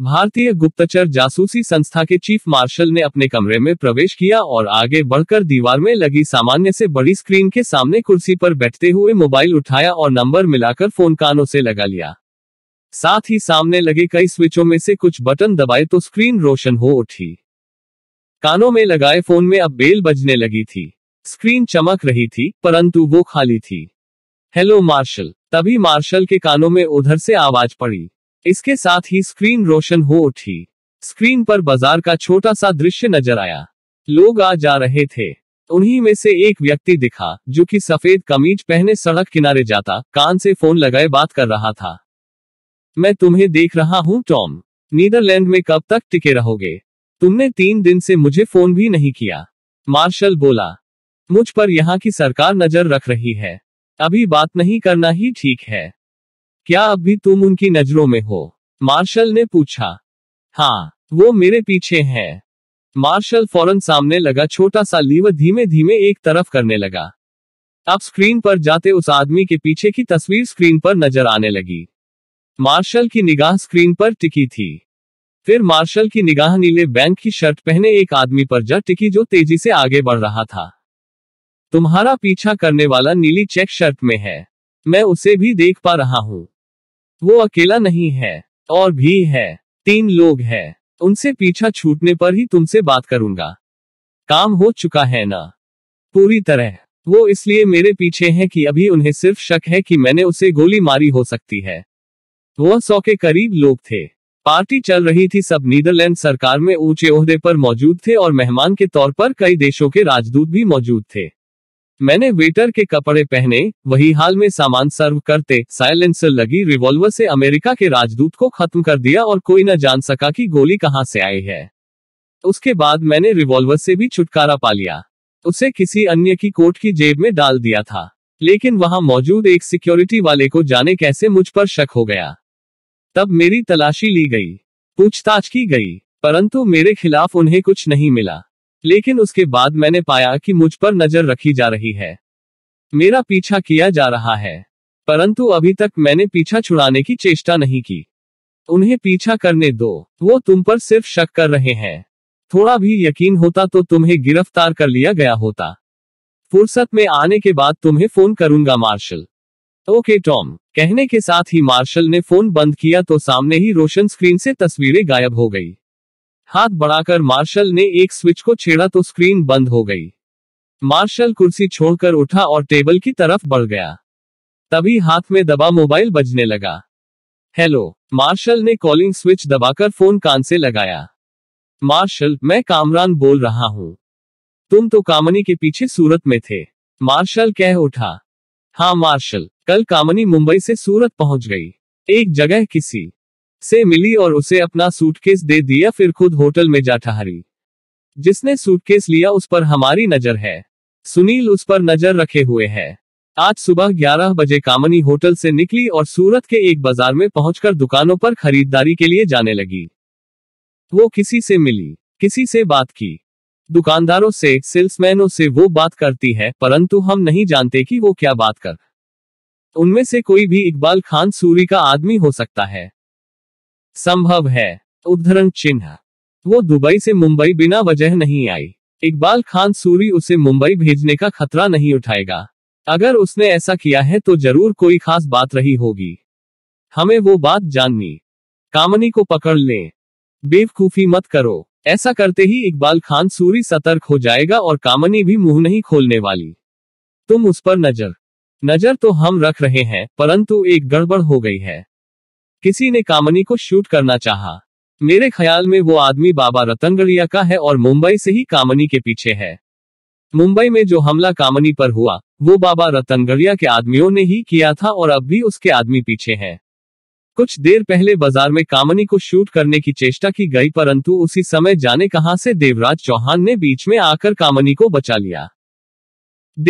भारतीय गुप्तचर जासूसी संस्था के चीफ मार्शल ने अपने कमरे में प्रवेश किया और आगे बढ़कर दीवार में लगी सामान्य से बड़ी स्क्रीन के सामने कुर्सी पर बैठते हुए मोबाइल उठाया और नंबर मिलाकर फोन कानों से लगा लिया साथ ही सामने लगे कई स्विचों में से कुछ बटन दबाए तो स्क्रीन रोशन हो उठी कानों में लगाए फोन में अब बेल बजने लगी थी स्क्रीन चमक रही थी परंतु वो खाली थी हेलो मार्शल तभी मार्शल के कानों में उधर से आवाज पड़ी इसके साथ ही स्क्रीन रोशन हो उठी स्क्रीन पर बाजार का छोटा सा दृश्य नजर आया लोग आ जा रहे थे उन्हीं में से एक व्यक्ति दिखा जो कि सफेद कमीज पहने सड़क किनारे जाता कान से फोन लगाए बात कर रहा था मैं तुम्हें देख रहा हूं टॉम नीदरलैंड में कब तक टिके रहोगे तुमने तीन दिन से मुझे फोन भी नहीं किया मार्शल बोला मुझ पर यहाँ की सरकार नजर रख रही है अभी बात नहीं करना ही ठीक है क्या अब भी तुम उनकी नजरों में हो मार्शल ने पूछा हाँ वो मेरे पीछे है मार्शल फौरन सामने लगा छोटा सा लीवर धीमे धीमे एक तरफ करने लगा अब स्क्रीन पर जाते उस आदमी के पीछे की तस्वीर स्क्रीन पर नजर आने लगी मार्शल की निगाह स्क्रीन पर टिकी थी फिर मार्शल की निगाह नीले बैंक की शर्ट पहने एक आदमी पर जा टिकी जो तेजी से आगे बढ़ रहा था तुम्हारा पीछा करने वाला नीली चेक शर्ट में है मैं उसे भी देख पा रहा हूँ वो अकेला नहीं है और भी है तीन लोग हैं उनसे पीछा छूटने पर ही तुमसे बात करूंगा काम हो चुका है ना पूरी तरह वो इसलिए मेरे पीछे है कि अभी उन्हें सिर्फ शक है कि मैंने उसे गोली मारी हो सकती है वह सौ के करीब लोग थे पार्टी चल रही थी सब नीदरलैंड सरकार में ऊंचे ओहदे पर मौजूद थे और मेहमान के तौर पर कई देशों के राजदूत भी मौजूद थे मैंने वेटर के कपड़े पहने वही हाल में सामान सर्व करते साइलेंसर लगी रिवॉल्वर से अमेरिका के राजदूत को खत्म कर दिया और कोई न जान सका कि गोली कहाँ से आई है उसके बाद मैंने रिवॉल्वर से भी छुटकारा पा लिया उसे किसी अन्य की कोट की जेब में डाल दिया था लेकिन वहां मौजूद एक सिक्योरिटी वाले को जाने कैसे मुझ पर शक हो गया तब मेरी तलाशी ली गई पूछताछ की गई परंतु मेरे खिलाफ उन्हें कुछ नहीं मिला लेकिन उसके बाद मैंने पाया कि मुझ पर नजर रखी जा रही है मेरा पीछा किया जा रहा है परंतु अभी तक मैंने पीछा छुड़ाने की चेष्टा नहीं की उन्हें पीछा करने दो वो तुम पर सिर्फ शक कर रहे हैं थोड़ा भी यकीन होता तो तुम्हें गिरफ्तार कर लिया गया होता फुर्सत में आने के बाद तुम्हें फोन करूंगा मार्शल ओके टॉम कहने के साथ ही मार्शल ने फोन बंद किया तो सामने ही रोशन स्क्रीन से तस्वीरें गायब हो गई हाथ बढ़ाकर मार्शल ने एक स्विच को छेड़ा तो स्क्रीन बंद हो गई मार्शल कुर्सी छोड़कर उठा और टेबल की तरफ बढ़ गया तभी हाथ में दबा मोबाइल बजने लगा हेलो मार्शल ने कॉलिंग स्विच दबाकर फोन कान से लगाया मार्शल मैं कामरान बोल रहा हूँ तुम तो कामनी के पीछे सूरत में थे मार्शल कह उठा हाँ मार्शल कल कामनी मुंबई से सूरत पहुंच गई एक जगह किसी से मिली और उसे अपना सूटकेस दे दिया फिर खुद होटल में जा ठहरी जिसने सूटकेस लिया उस पर हमारी नजर है सुनील उस पर नजर रखे हुए है आज सुबह 11 बजे कामनी होटल से निकली और सूरत के एक बाजार में पहुंचकर दुकानों पर खरीदारी के लिए जाने लगी वो किसी से मिली किसी से बात की दुकानदारों से सेल्समैनों से वो बात करती है परंतु हम नहीं जानते कि वो क्या बात कर उनमें से कोई भी इकबाल खान सूरी का आदमी हो सकता है संभव है उद्धरण चिन्ह वो दुबई से मुंबई बिना वजह नहीं आई इकबाल खान सूरी उसे मुंबई भेजने का खतरा नहीं उठाएगा अगर उसने ऐसा किया है तो जरूर कोई खास बात रही होगी हमें वो बात जाननी कामनी को पकड़ लें बेवकूफी मत करो ऐसा करते ही इकबाल खान सूरी सतर्क हो जाएगा और कामनी भी मुंह नहीं खोलने वाली तुम उस पर नजर नजर तो हम रख रहे हैं परंतु एक गड़बड़ हो गई है किसी ने कामनी को शूट करना चाहा मेरे ख्याल में वो आदमी बाबा रतनगढ़िया का है और मुंबई से ही कामनी के पीछे है मुंबई में जो हमला कामनी पर हुआ वो बाबा रतनगढ़िया के आदमियों ने ही किया था और अब भी उसके आदमी पीछे हैं कुछ देर पहले बाजार में कामनी को शूट करने की चेष्टा की गई परंतु उसी समय जाने कहां से देवराज चौहान ने बीच में आकर कामनी को बचा लिया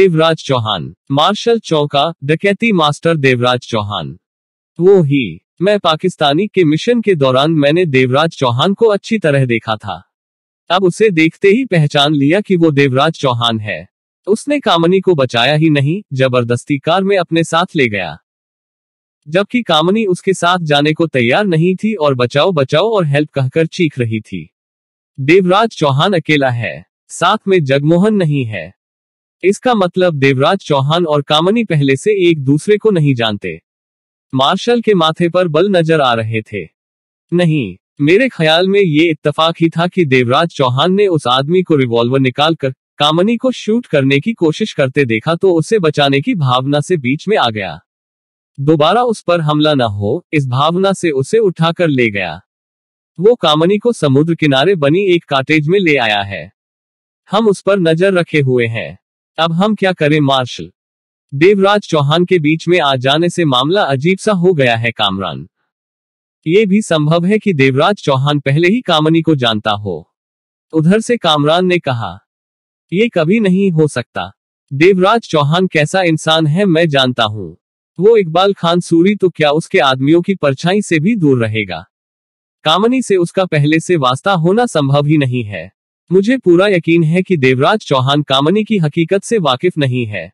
देवराज चौहान मार्शल चौका डकैती मास्टर देवराज चौहान वो ही मैं पाकिस्तानी के मिशन के दौरान मैंने देवराज चौहान को अच्छी तरह देखा था अब उसे देखते ही पहचान लिया कि वो देवराज चौहान है उसने कामनी को बचाया ही नहीं जबरदस्ती कार में अपने साथ ले गया जबकि कामनी उसके साथ जाने को तैयार नहीं थी और बचाओ बचाओ और हेल्प कहकर चीख रही थी देवराज चौहान अकेला है साथ में जगमोहन नहीं है इसका मतलब देवराज चौहान और कामनी पहले से एक दूसरे को नहीं जानते मार्शल के माथे पर बल नजर आ रहे थे नहीं मेरे ख्याल में ये इतफाक ही था कि देवराज चौहान ने उस आदमी को रिवॉल्वर निकालकर कामनी को शूट करने की कोशिश करते देखा तो उसे बचाने की भावना से बीच में आ गया दोबारा उस पर हमला न हो इस भावना से उसे उठाकर ले गया वो कामनी को समुद्र किनारे बनी एक काटेज में ले आया है हम उस पर नजर रखे हुए हैं अब हम क्या करें मार्शल देवराज चौहान के बीच में आ जाने से मामला अजीब सा हो गया है कामरान ये भी संभव है कि देवराज चौहान पहले ही कामनी को जानता हो उधर से कामरान ने कहा ये कभी नहीं हो सकता देवराज चौहान कैसा इंसान है मैं जानता हूँ वो इकबाल खान सूरी तो क्या उसके आदमियों की परछाई से भी दूर रहेगा कामनी से उसका पहले से वास्ता होना संभव ही नहीं है मुझे पूरा यकीन है कि देवराज चौहान कामनी की हकीकत से वाकिफ नहीं है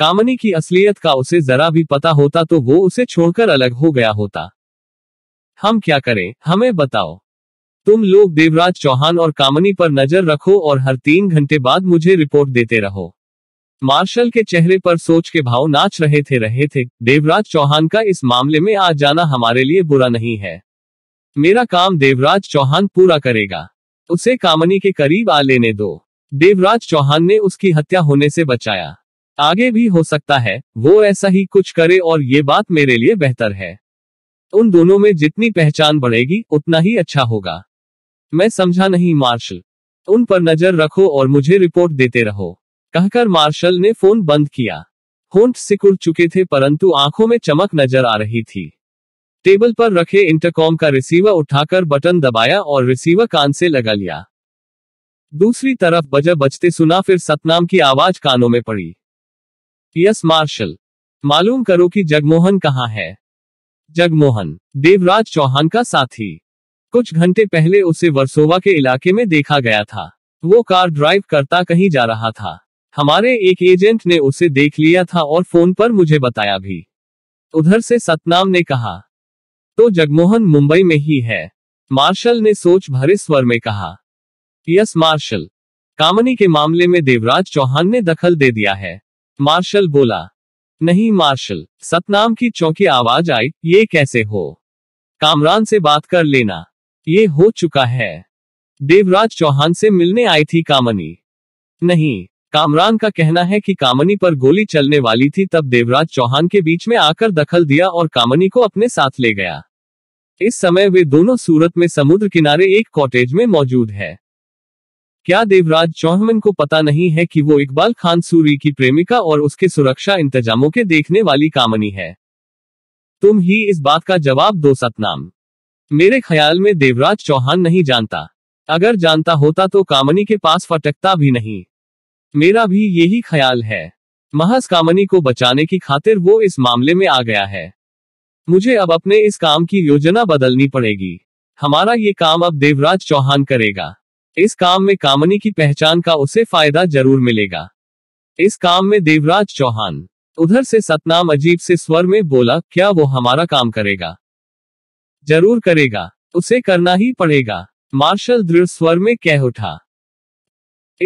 कामनी की असलियत का उसे जरा भी पता होता तो वो उसे छोड़कर अलग हो गया होता हम क्या करें हमें बताओ तुम लोग देवराज चौहान और कामनी पर नजर रखो और हर तीन घंटे बाद मुझे रिपोर्ट देते रहो मार्शल के चेहरे पर सोच के भाव नाच रहे थे रहे थे देवराज चौहान का इस मामले में आ जाना हमारे लिए बुरा नहीं है मेरा काम देवराज चौहान पूरा करेगा उसे कामनी के करीब आ लेने दो देवराज चौहान ने उसकी हत्या होने से बचाया आगे भी हो सकता है वो ऐसा ही कुछ करे और ये बात मेरे लिए बेहतर है उन दोनों में जितनी पहचान बढ़ेगी उतना ही अच्छा होगा मैं समझा नहीं मार्शल उन पर नजर रखो और मुझे रिपोर्ट देते रहो कहकर मार्शल ने फोन बंद किया होंठ सिकुड़ चुके थे परंतु आंखों में चमक नजर आ रही थी टेबल पर रखे इंटरकॉम का रिसीवर उठाकर बटन दबाया और रिसीवर कान से लगा लिया दूसरी तरफ बजा बजते सुना फिर सतनाम की आवाज कानों में पड़ी पीएस मार्शल मालूम करो कि जगमोहन कहाँ है जगमोहन देवराज चौहान का साथी कुछ घंटे पहले उसे वर्सोवा के इलाके में देखा गया था वो कार ड्राइव करता कहीं जा रहा था हमारे एक एजेंट ने उसे देख लिया था और फोन पर मुझे बताया भी उधर से सतनाम ने कहा तो जगमोहन मुंबई में ही है मार्शल ने सोच भरे स्वर में कहा यस मार्शल कामनी के मामले में देवराज चौहान ने दखल दे दिया है मार्शल बोला नहीं मार्शल सतनाम की चौंकी आवाज आई ये कैसे हो कामरान से बात कर लेना ये हो चुका है देवराज चौहान से मिलने आई थी कामनी नहीं कामरान का कहना है कि कामनी पर गोली चलने वाली थी तब देवराज चौहान के बीच में आकर दखल दिया और कामनी को अपने साथ ले गया इस समय वे दोनों सूरत में समुद्र किनारे एक कॉटेज में मौजूद है क्या देवराज चौहान को पता नहीं है कि वो इकबाल खान सूरी की प्रेमिका और उसके सुरक्षा इंतजामों के देखने वाली कामनी है तुम ही इस बात का जवाब दो सतनाम मेरे ख्याल में देवराज चौहान नहीं जानता अगर जानता होता तो कामनी के पास फटकता भी नहीं मेरा भी यही ख्याल है महस कामनी को बचाने की खातिर वो इस मामले में आ गया है मुझे अब अपने इस काम की योजना बदलनी पड़ेगी हमारा ये काम अब देवराज चौहान करेगा इस काम में कामनी की पहचान का उसे फायदा जरूर मिलेगा इस काम में देवराज चौहान उधर से सतनाम अजीब से स्वर में बोला क्या वो हमारा काम करेगा जरूर करेगा उसे करना ही पड़ेगा मार्शल दृढ़ स्वर में कह उठा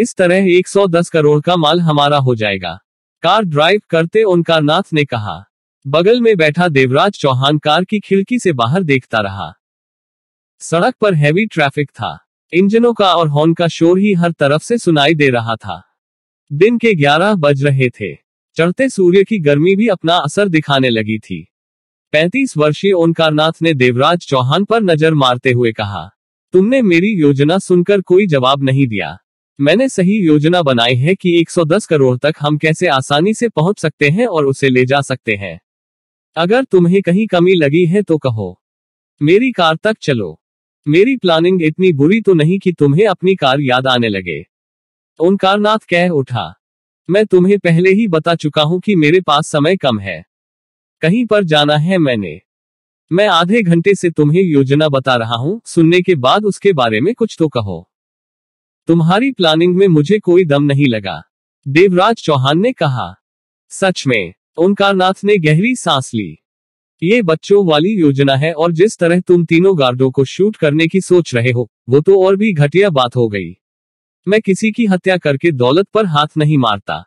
इस तरह 110 करोड़ का माल हमारा हो जाएगा कार ड्राइव करते उनका नाथ ने कहा बगल में बैठा देवराज चौहान कार की खिड़की से बाहर देखता रहा सड़क पर हैवी ट्रैफिक था इंजनों का और हॉर्न का शोर ही हर तरफ से सुनाई दे रहा था दिन के ग्यारह बज रहे थे चढ़ते सूर्य की गर्मी भी अपना असर दिखाने लगी थी पैंतीस वर्षीय ओंकारनाथ ने देवराज चौहान पर नजर मारते हुए कहा तुमने मेरी योजना सुनकर कोई जवाब नहीं दिया मैंने सही योजना बनाई है कि 110 करोड़ तक हम कैसे आसानी से पहुंच सकते हैं और उसे ले जा सकते हैं अगर तुम्हें कहीं कमी लगी है तो कहो मेरी कार तक चलो मेरी प्लानिंग इतनी बुरी तो नहीं कि तुम्हें अपनी कार याद आने लगे ओंकारनाथ कह उठा मैं तुम्हें पहले ही बता चुका हूं कि मेरे पास समय कम है कहीं पर जाना है मैंने मैं आधे घंटे से तुम्हें योजना बता रहा हूं सुनने के बाद उसके बारे में कुछ तो कहो तुम्हारी प्लानिंग में मुझे कोई दम नहीं लगा देवराज चौहान ने कहा सच में ओंकारनाथ ने गहरी सांस ली ये बच्चों वाली योजना है और जिस तरह तुम तीनों गार्डो को शूट करने की सोच रहे हो वो तो और भी घटिया बात हो गई मैं किसी की हत्या करके दौलत पर हाथ नहीं मारता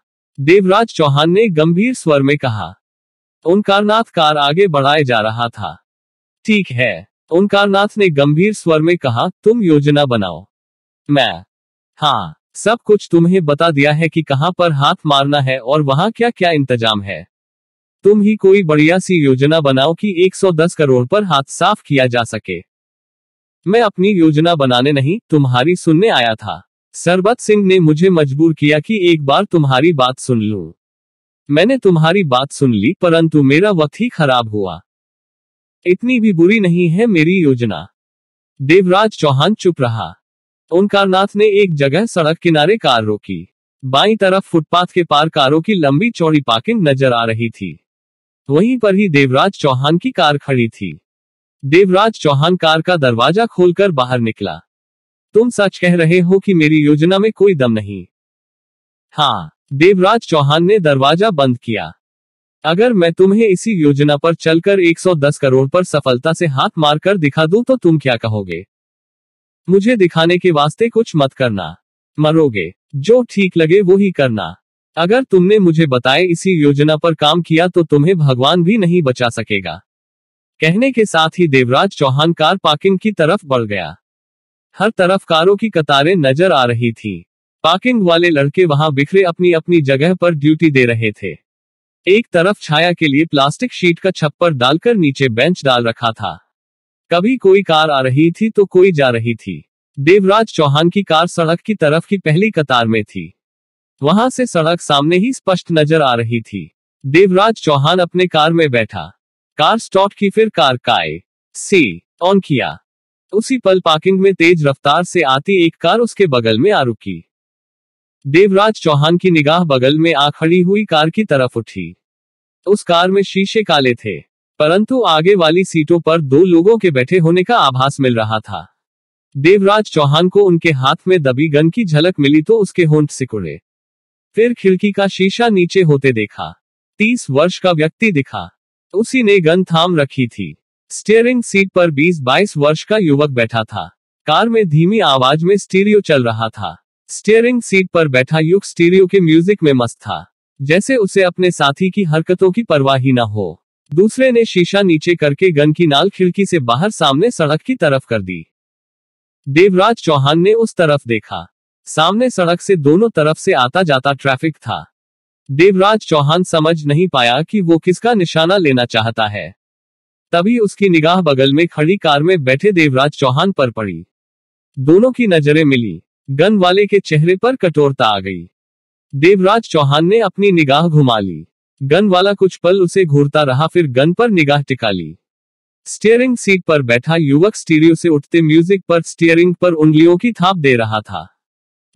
देवराज चौहान ने गंभीर स्वर में कहा ओंकारनाथ कार आगे बढ़ाए जा रहा था ठीक है ओंकारनाथ ने गंभीर स्वर में कहा तुम योजना बनाओ मैं हाँ सब कुछ तुम्हें बता दिया है कि कहाँ पर हाथ मारना है और वहाँ क्या क्या इंतजाम है तुम ही कोई बढ़िया सी योजना बनाओ कि 110 करोड़ पर हाथ साफ किया जा सके मैं अपनी योजना बनाने नहीं तुम्हारी सुनने आया था सरबत सिंह ने मुझे मजबूर किया कि एक बार तुम्हारी बात सुन लू मैंने तुम्हारी बात सुन ली परंतु मेरा वक्त ही खराब हुआ इतनी भी बुरी नहीं है मेरी योजना देवराज चौहान चुप रहा ओंकारनाथ ने एक जगह सड़क किनारे कार रोकी बाई तरफ फुटपाथ के पार कारों की लंबी चौड़ी पार्किंग नजर आ रही थी वहीं पर ही देवराज चौहान की कार खड़ी थी देवराज चौहान कार का दरवाजा खोलकर बाहर निकला तुम सच कह रहे हो कि मेरी योजना में कोई दम नहीं हाँ देवराज चौहान ने दरवाजा बंद किया अगर मैं तुम्हें इसी योजना पर चलकर 110 करोड़ पर सफलता से हाथ मारकर दिखा दूं तो तुम क्या कहोगे मुझे दिखाने के वास्ते कुछ मत करना मरोगे जो ठीक लगे वो ही करना अगर तुमने मुझे बताए इसी योजना पर काम किया तो तुम्हें भगवान भी नहीं बचा सकेगा कहने के साथ ही देवराज चौहान कार पार्किंग की तरफ बढ़ गया हर तरफ कारों की कतारें नजर आ रही थी पार्किंग वाले लड़के वहां बिखरे अपनी अपनी जगह पर ड्यूटी दे रहे थे एक तरफ छाया के लिए प्लास्टिक शीट का छप्पर डालकर नीचे बेंच डाल रखा था कभी कोई कार आ रही थी तो कोई जा रही थी देवराज चौहान की कार सड़क की तरफ की पहली कतार में थी वहां से सड़क सामने ही स्पष्ट नजर आ रही थी देवराज चौहान अपने कार में बैठा कार स्टॉप की फिर कार काय से ऑन किया उसी पल पार्किंग में तेज रफ्तार से आती एक कार उसके बगल में आ रुकी देवराज चौहान की निगाह बगल में आ खड़ी हुई कार की तरफ उठी उस कार में शीशे काले थे परंतु आगे वाली सीटों पर दो लोगों के बैठे होने का आभास मिल रहा था देवराज चौहान को उनके हाथ में दबी गन की झलक मिली तो उसके होंठ सिकुड़े फिर खिड़की का शीशा नीचे होते देखा तीस वर्ष का व्यक्ति दिखा उसी ने गन थाम रखी थी स्टीयरिंग सीट पर 20-22 वर्ष का युवक बैठा था कार में धीमी आवाज में स्टीरियो चल रहा था स्टीयरिंग सीट पर बैठा युग स्टीरियो के म्यूजिक में मस्त था जैसे उसे अपने साथी की हरकतों की परवाह ही न हो दूसरे ने शीशा नीचे करके गन की नाल खिड़की से बाहर सामने सड़क की तरफ कर दी देवराज चौहान ने उस तरफ देखा सामने सड़क से दोनों तरफ से आता जाता ट्रैफिक था देवराज चौहान समझ नहीं पाया कि वो किसका निशाना लेना चाहता है तभी उसकी निगाह बगल में खड़ी कार में बैठे देवराज चौहान पर पड़ी दोनों की नजरें मिली गन वाले के चेहरे पर कठोरता आ गई देवराज चौहान ने अपनी निगाह घुमा ली गन वाला कुछ पल उसे घूरता रहा फिर गन पर निगाह टिका ली स्टीयरिंग सीट पर बैठा युवक स्टीरियो से उठते म्यूजिक पर स्टीयरिंग पर उंगलियों की थाप दे रहा था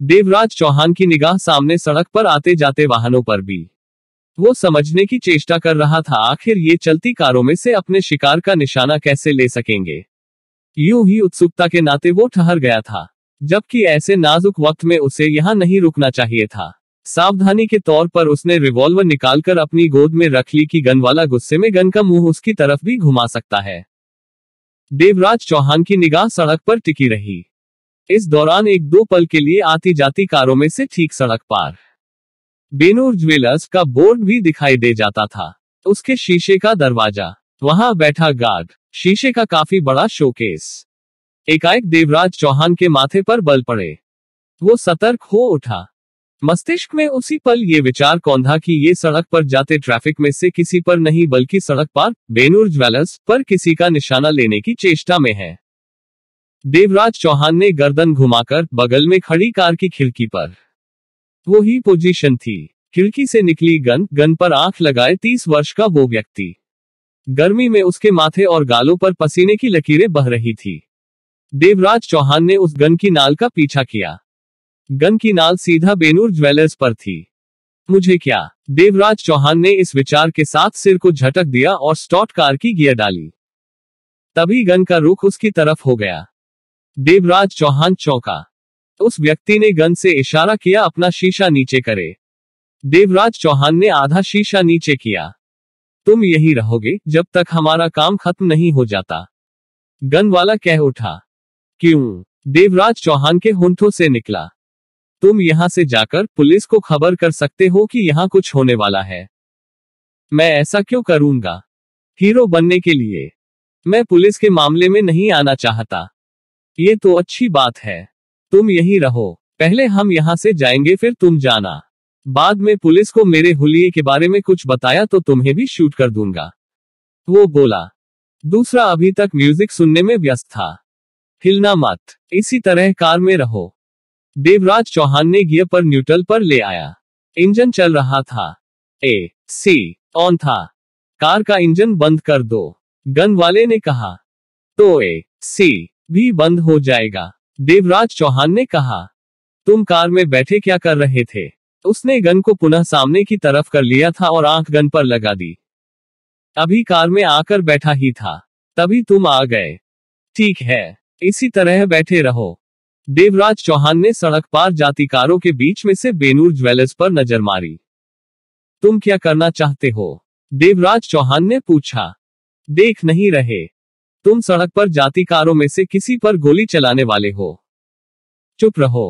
देवराज चौहान की निगाह सामने सड़क पर आते जाते वाहनों पर भी वो समझने की चेष्टा कर रहा था आखिर ये चलती कारों में से अपने शिकार का निशाना कैसे ले सकेंगे यूं ही उत्सुकता के नाते वो ठहर गया था जबकि ऐसे नाजुक वक्त में उसे यहाँ नहीं रुकना चाहिए था सावधानी के तौर पर उसने रिवॉल्वर निकालकर अपनी गोद में रख ली कि गन वाला गुस्से में गन का मुंह उसकी तरफ भी घुमा सकता है देवराज चौहान की निगाह सड़क पर टिकी रही इस दौरान एक दो पल के लिए आती जाती कारों में से ठीक सड़क पार बेनूर ज्वेलर्स का बोर्ड भी दिखाई दे जाता था उसके शीशे का दरवाजा वहां बैठा गार्ड शीशे का काफी बड़ा शोकेस एकाएक देवराज चौहान के माथे पर बल पड़े वो सतर्क हो उठा मस्तिष्क में उसी पल ये विचार कौंधा कि ये सड़क पर जाते ट्रैफिक में से किसी पर नहीं बल्कि सड़क पार बेनूर ज्वेलर्स पर किसी का निशाना लेने की चेष्टा में है देवराज चौहान ने गर्दन घुमाकर बगल में खड़ी कार की खिड़की पर वो ही पोजीशन थी खिड़की से निकली गन गन पर आंख लगाए तीस वर्ष का वो व्यक्ति गर्मी में उसके माथे और गालों पर पसीने की लकीरें बह रही थी देवराज चौहान ने उस गन की नाल का पीछा किया गन की नाल सीधा बेनूर ज्वेलर्स पर थी मुझे क्या देवराज चौहान ने इस विचार के साथ सिर को झटक दिया और स्टॉट कार की गियर डाली तभी गन का रुख उसकी तरफ हो गया देवराज चौहान चौका उस व्यक्ति ने गन से इशारा किया अपना शीशा नीचे करे देवराज चौहान ने आधा शीशा नीचे किया तुम यही रहोगे जब तक हमारा काम खत्म नहीं हो जाता गन वाला कह उठा क्यों देवराज चौहान के होंठों से निकला तुम यहां से जाकर पुलिस को खबर कर सकते हो कि यहां कुछ होने वाला है मैं ऐसा क्यों करूंगा हीरो बनने के लिए मैं पुलिस के मामले में नहीं आना चाहता ये तो अच्छी बात है तुम यही रहो पहले हम यहाँ से जाएंगे फिर तुम जाना बाद में पुलिस को मेरे हुलिये के बारे में कुछ बताया तो तुम्हें भी शूट कर दूंगा वो बोला दूसरा अभी तक म्यूजिक सुनने में व्यस्त था हिलना मत इसी तरह कार में रहो देवराज चौहान ने गियर पर न्यूट्रल पर ले आया इंजन चल रहा था ए सी ऑन था कार का इंजन बंद कर दो गन वाले ने कहा तो ए सी भी बंद हो जाएगा देवराज चौहान ने कहा तुम कार में बैठे क्या कर रहे थे उसने गन को पुनः सामने की तरफ कर लिया था और आंख गन पर लगा दी अभी कार में आकर बैठा ही था तभी तुम आ गए ठीक है इसी तरह बैठे रहो देवराज चौहान ने सड़क पार जाती कारों के बीच में से बेनूर ज्वेलर्स पर नजर मारी तुम क्या करना चाहते हो देवराज चौहान ने पूछा देख नहीं रहे तुम सड़क पर जाती कारों में से किसी पर गोली चलाने वाले हो चुप रहो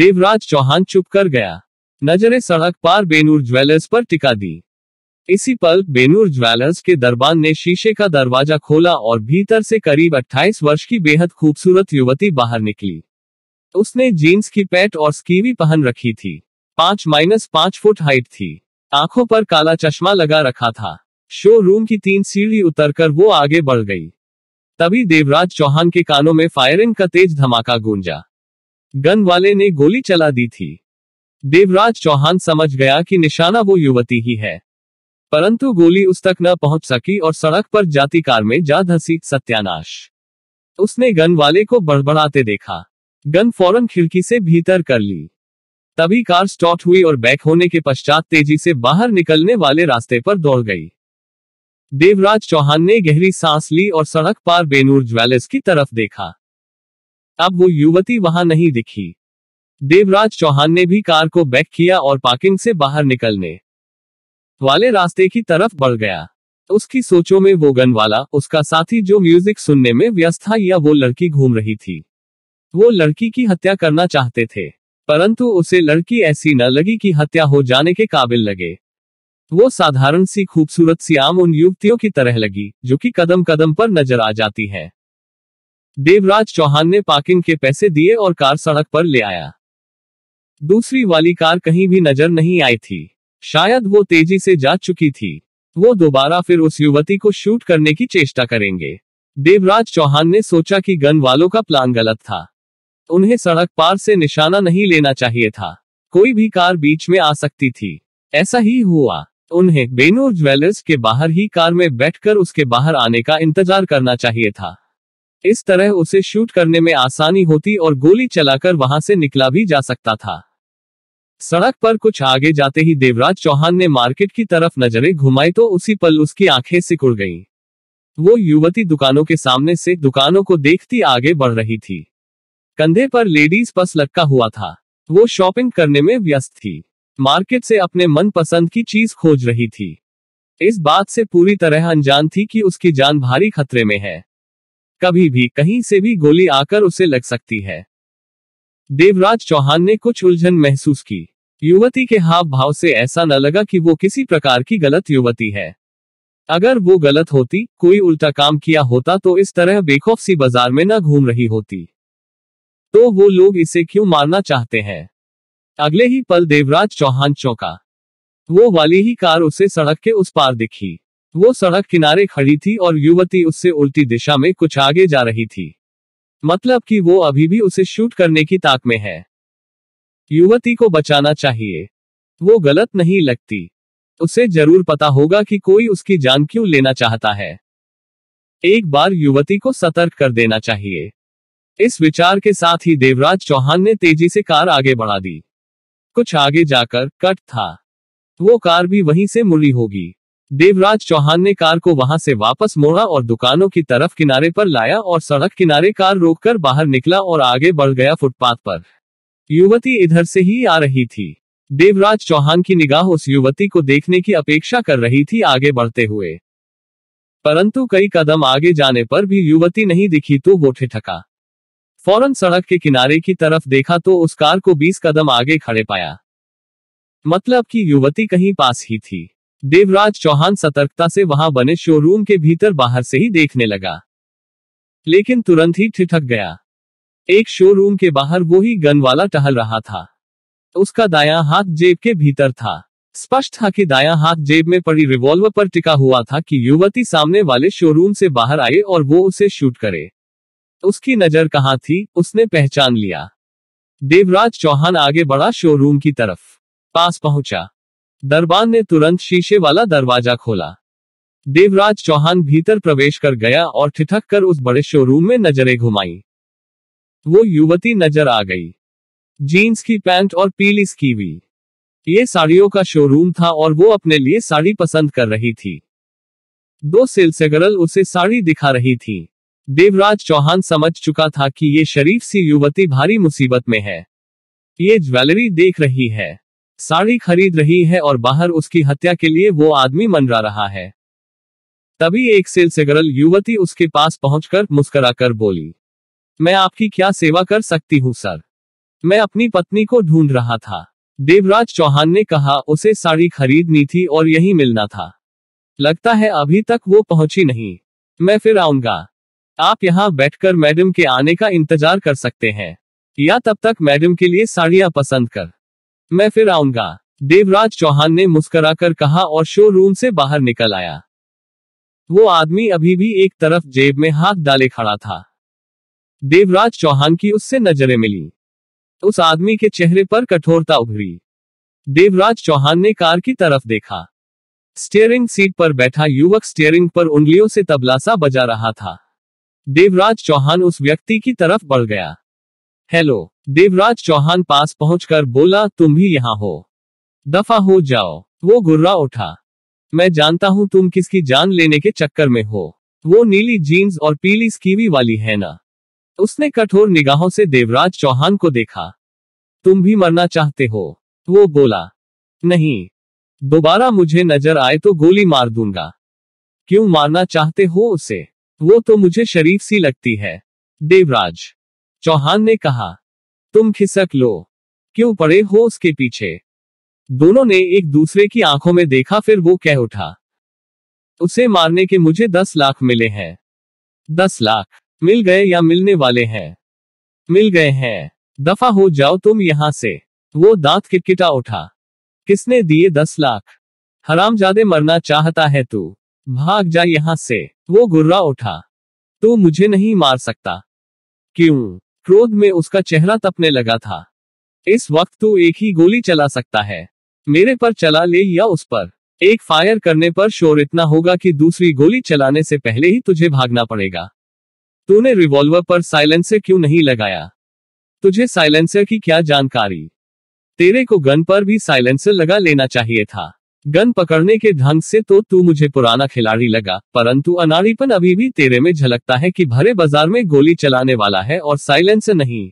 देवराज चौहान चुप कर गया नजरें सड़क पार बेनूर ज्वेलर्स पर टिका दी इसी पल बेनूर ज्वेलर्स के दरबान ने शीशे का दरवाजा खोला और भीतर से करीब 28 वर्ष की बेहद खूबसूरत युवती बाहर निकली उसने जीन्स की पैट और स्कीवी पहन रखी थी पांच माइनस पांच फुट हाइट थी आंखों पर काला चश्मा लगा रखा था शोरूम की तीन सीढ़ी उतरकर वो आगे बढ़ गई तभी देवराज चौहान के कानों में फायरिंग का तेज धमाका गूंजा गन वाले ने गोली चला दी थी देवराज चौहान समझ गया कि निशाना वो युवती ही है परंतु गोली उस तक न पहुंच सकी और सड़क पर जाती कार में जा धसी सत्यानाश उसने गन वाले को बड़बड़ाते देखा गन फौरन खिड़की से भीतर कर ली तभी कार स्टॉट हुई और बैक होने के पश्चात तेजी से बाहर निकलने वाले रास्ते पर दौड़ गई देवराज चौहान ने गहरी सांस ली और सड़क पार बेनूर ज्वेलर्स की तरफ देखा अब वो युवती वहां नहीं दिखी देवराज चौहान ने भी कार को बैक किया और पार्किंग से बाहर निकलने वाले रास्ते की तरफ बढ़ गया उसकी सोचों में वो गन वाला उसका साथी जो म्यूजिक सुनने में व्यस्त था या वो लड़की घूम रही थी वो लड़की की हत्या करना चाहते थे परंतु उसे लड़की ऐसी न लगी कि हत्या हो जाने के काबिल लगे वो साधारण सी खूबसूरत सी आम उन युवतियों की तरह लगी जो कि कदम कदम पर नजर आ जाती है देवराज चौहान ने पार्किंग के पैसे दिए और कार सड़क पर ले आया दूसरी वाली कार कहीं भी नजर नहीं आई थी शायद वो तेजी से जा चुकी थी वो दोबारा फिर उस युवती को शूट करने की चेष्टा करेंगे देवराज चौहान ने सोचा कि गन वालों का प्लान गलत था उन्हें सड़क पार से निशाना नहीं लेना चाहिए था कोई भी कार बीच में आ सकती थी ऐसा ही हुआ उन्हें बेनू ज्वेलर्स के बाहर ही कार में बैठकर उसके बाहर आने का इंतजार करना चाहिए था इस तरह उसे शूट करने में आसानी होती और गोली चलाकर वहां से निकला भी जा सकता था सड़क पर कुछ आगे जाते ही देवराज चौहान ने मार्केट की तरफ नजरें घुमाई तो उसी पल उसकी आंखें सिकुड़ गईं। वो युवती दुकानों के सामने से दुकानों को देखती आगे बढ़ रही थी कंधे पर लेडीज पस लटका हुआ था वो शॉपिंग करने में व्यस्त थी मार्केट से अपने मन पसंद की चीज खोज रही थी इस बात से पूरी तरह अनजान थी कि उसकी जान भारी खतरे में है कभी भी कहीं से भी गोली आकर उसे लग सकती है देवराज चौहान ने कुछ उलझन महसूस की युवती के हाव भाव से ऐसा न लगा कि वो किसी प्रकार की गलत युवती है अगर वो गलत होती कोई उल्टा काम किया होता तो इस तरह बेखौफ सी बाजार में न घूम रही होती तो वो लोग इसे क्यों मारना चाहते हैं अगले ही पल देवराज चौहान चौंका वो वाली ही कार उसे सड़क के उस पार दिखी वो सड़क किनारे खड़ी थी और युवती उससे उल्टी दिशा में कुछ आगे जा रही थी मतलब कि वो अभी भी उसे शूट करने की ताक में है युवती को बचाना चाहिए वो गलत नहीं लगती उसे जरूर पता होगा कि कोई उसकी जान क्यों लेना चाहता है एक बार युवती को सतर्क कर देना चाहिए इस विचार के साथ ही देवराज चौहान ने तेजी से कार आगे बढ़ा दी कुछ आगे जाकर कट था वो कार भी वहीं से मुड़ी होगी देवराज चौहान ने कार को वहां से वापस मोड़ा और दुकानों की तरफ किनारे पर लाया और सड़क किनारे कार रोककर बाहर निकला और आगे बढ़ गया फुटपाथ पर युवती इधर से ही आ रही थी देवराज चौहान की निगाह उस युवती को देखने की अपेक्षा कर रही थी आगे बढ़ते हुए परंतु कई कदम आगे जाने पर भी युवती नहीं दिखी तो वो ठिठका फौरन सड़क के किनारे की तरफ देखा तो उस कार को बीस कदम आगे खड़े पाया मतलब कि युवती कहीं पास ही थी देवराज चौहान सतर्कता से वहां बने शोरूम के भीतर बाहर से ही देखने लगा लेकिन तुरंत ही ठिठक गया एक शोरूम के बाहर वो ही गन वाला टहल रहा था उसका दाया हाथ जेब के भीतर था स्पष्ट था कि दाया हाथ जेब में पड़ी रिवॉल्वर पर टिका हुआ था कि युवती सामने वाले शोरूम से बाहर आए और वो उसे शूट करे उसकी नजर कहाँ थी उसने पहचान लिया देवराज चौहान आगे बढ़ा शोरूम की तरफ पास पहुंचा दरबान ने तुरंत शीशे वाला दरवाजा खोला देवराज चौहान भीतर प्रवेश कर गया और ठिठक कर उस बड़े शोरूम में नजरें घुमाई वो युवती नजर आ गई जीन्स की पैंट और पीली स्कीवी ये साड़ियों का शोरूम था और वो अपने लिए साड़ी पसंद कर रही थी दो गर्ल उसे साड़ी दिखा रही थी देवराज चौहान समझ चुका था कि ये शरीफ सी युवती भारी मुसीबत में है ये ज्वेलरी देख रही है साड़ी खरीद रही है और बाहर उसकी हत्या के लिए वो आदमी मनरा रहा है तभी एक से गरल युवती उसके पास पहुंचकर मुस्कुराकर बोली मैं आपकी क्या सेवा कर सकती हूँ सर मैं अपनी पत्नी को ढूंढ रहा था देवराज चौहान ने कहा उसे साड़ी खरीदनी थी और यही मिलना था लगता है अभी तक वो पहुंची नहीं मैं फिर आऊंगा आप यहाँ बैठकर मैडम के आने का इंतजार कर सकते हैं या तब तक मैडम के लिए साड़ियाँ पसंद कर मैं फिर आऊंगा देवराज चौहान ने मुस्कुराकर कहा और शोरूम से बाहर निकल आया वो आदमी अभी भी एक तरफ जेब में हाथ डाले खड़ा था देवराज चौहान की उससे नजरें मिली उस आदमी के चेहरे पर कठोरता उभरी देवराज चौहान ने कार की तरफ देखा स्टेयरिंग सीट पर बैठा युवक स्टेयरिंग पर उंगलियों से तबलासा बजा रहा था देवराज चौहान उस व्यक्ति की तरफ बढ़ गया हेलो देवराज चौहान पास पहुंचकर बोला तुम भी यहाँ हो दफा हो जाओ वो गुर्रा उठा मैं जानता हूँ तुम किसकी जान लेने के चक्कर में हो वो नीली जीन्स और पीली स्कीवी वाली है ना उसने कठोर निगाहों से देवराज चौहान को देखा तुम भी मरना चाहते हो वो बोला नहीं दोबारा मुझे नजर आए तो गोली मार दूंगा क्यों मारना चाहते हो उसे वो तो मुझे शरीफ सी लगती है देवराज चौहान ने कहा तुम खिसक लो क्यों पड़े हो उसके पीछे दोनों ने एक दूसरे की आंखों में देखा फिर वो कह उठा उसे मारने के मुझे दस लाख मिले हैं दस लाख मिल गए या मिलने वाले हैं मिल गए हैं दफा हो जाओ तुम यहां से वो दांत किटकिटा उठा किसने दिए दस लाख हरामजादे मरना चाहता है तू भाग जा यहां से वो गुर्रा उठा तो मुझे नहीं मार सकता क्यों क्रोध में उसका चेहरा तपने लगा था इस वक्त तू एक ही गोली चला सकता है मेरे पर चला ले या उस पर एक फायर करने पर शोर इतना होगा कि दूसरी गोली चलाने से पहले ही तुझे भागना पड़ेगा तूने रिवॉल्वर पर साइलेंसर क्यों नहीं लगाया तुझे साइलेंसर की क्या जानकारी तेरे को गन पर भी साइलेंसर लगा लेना चाहिए था गन पकड़ने के ढंग से तो तू मुझे पुराना खिलाड़ी लगा परंतु अनाड़ीपन अभी भी तेरे में झलकता है कि भरे बाजार में गोली चलाने वाला है और साइलेंस नहीं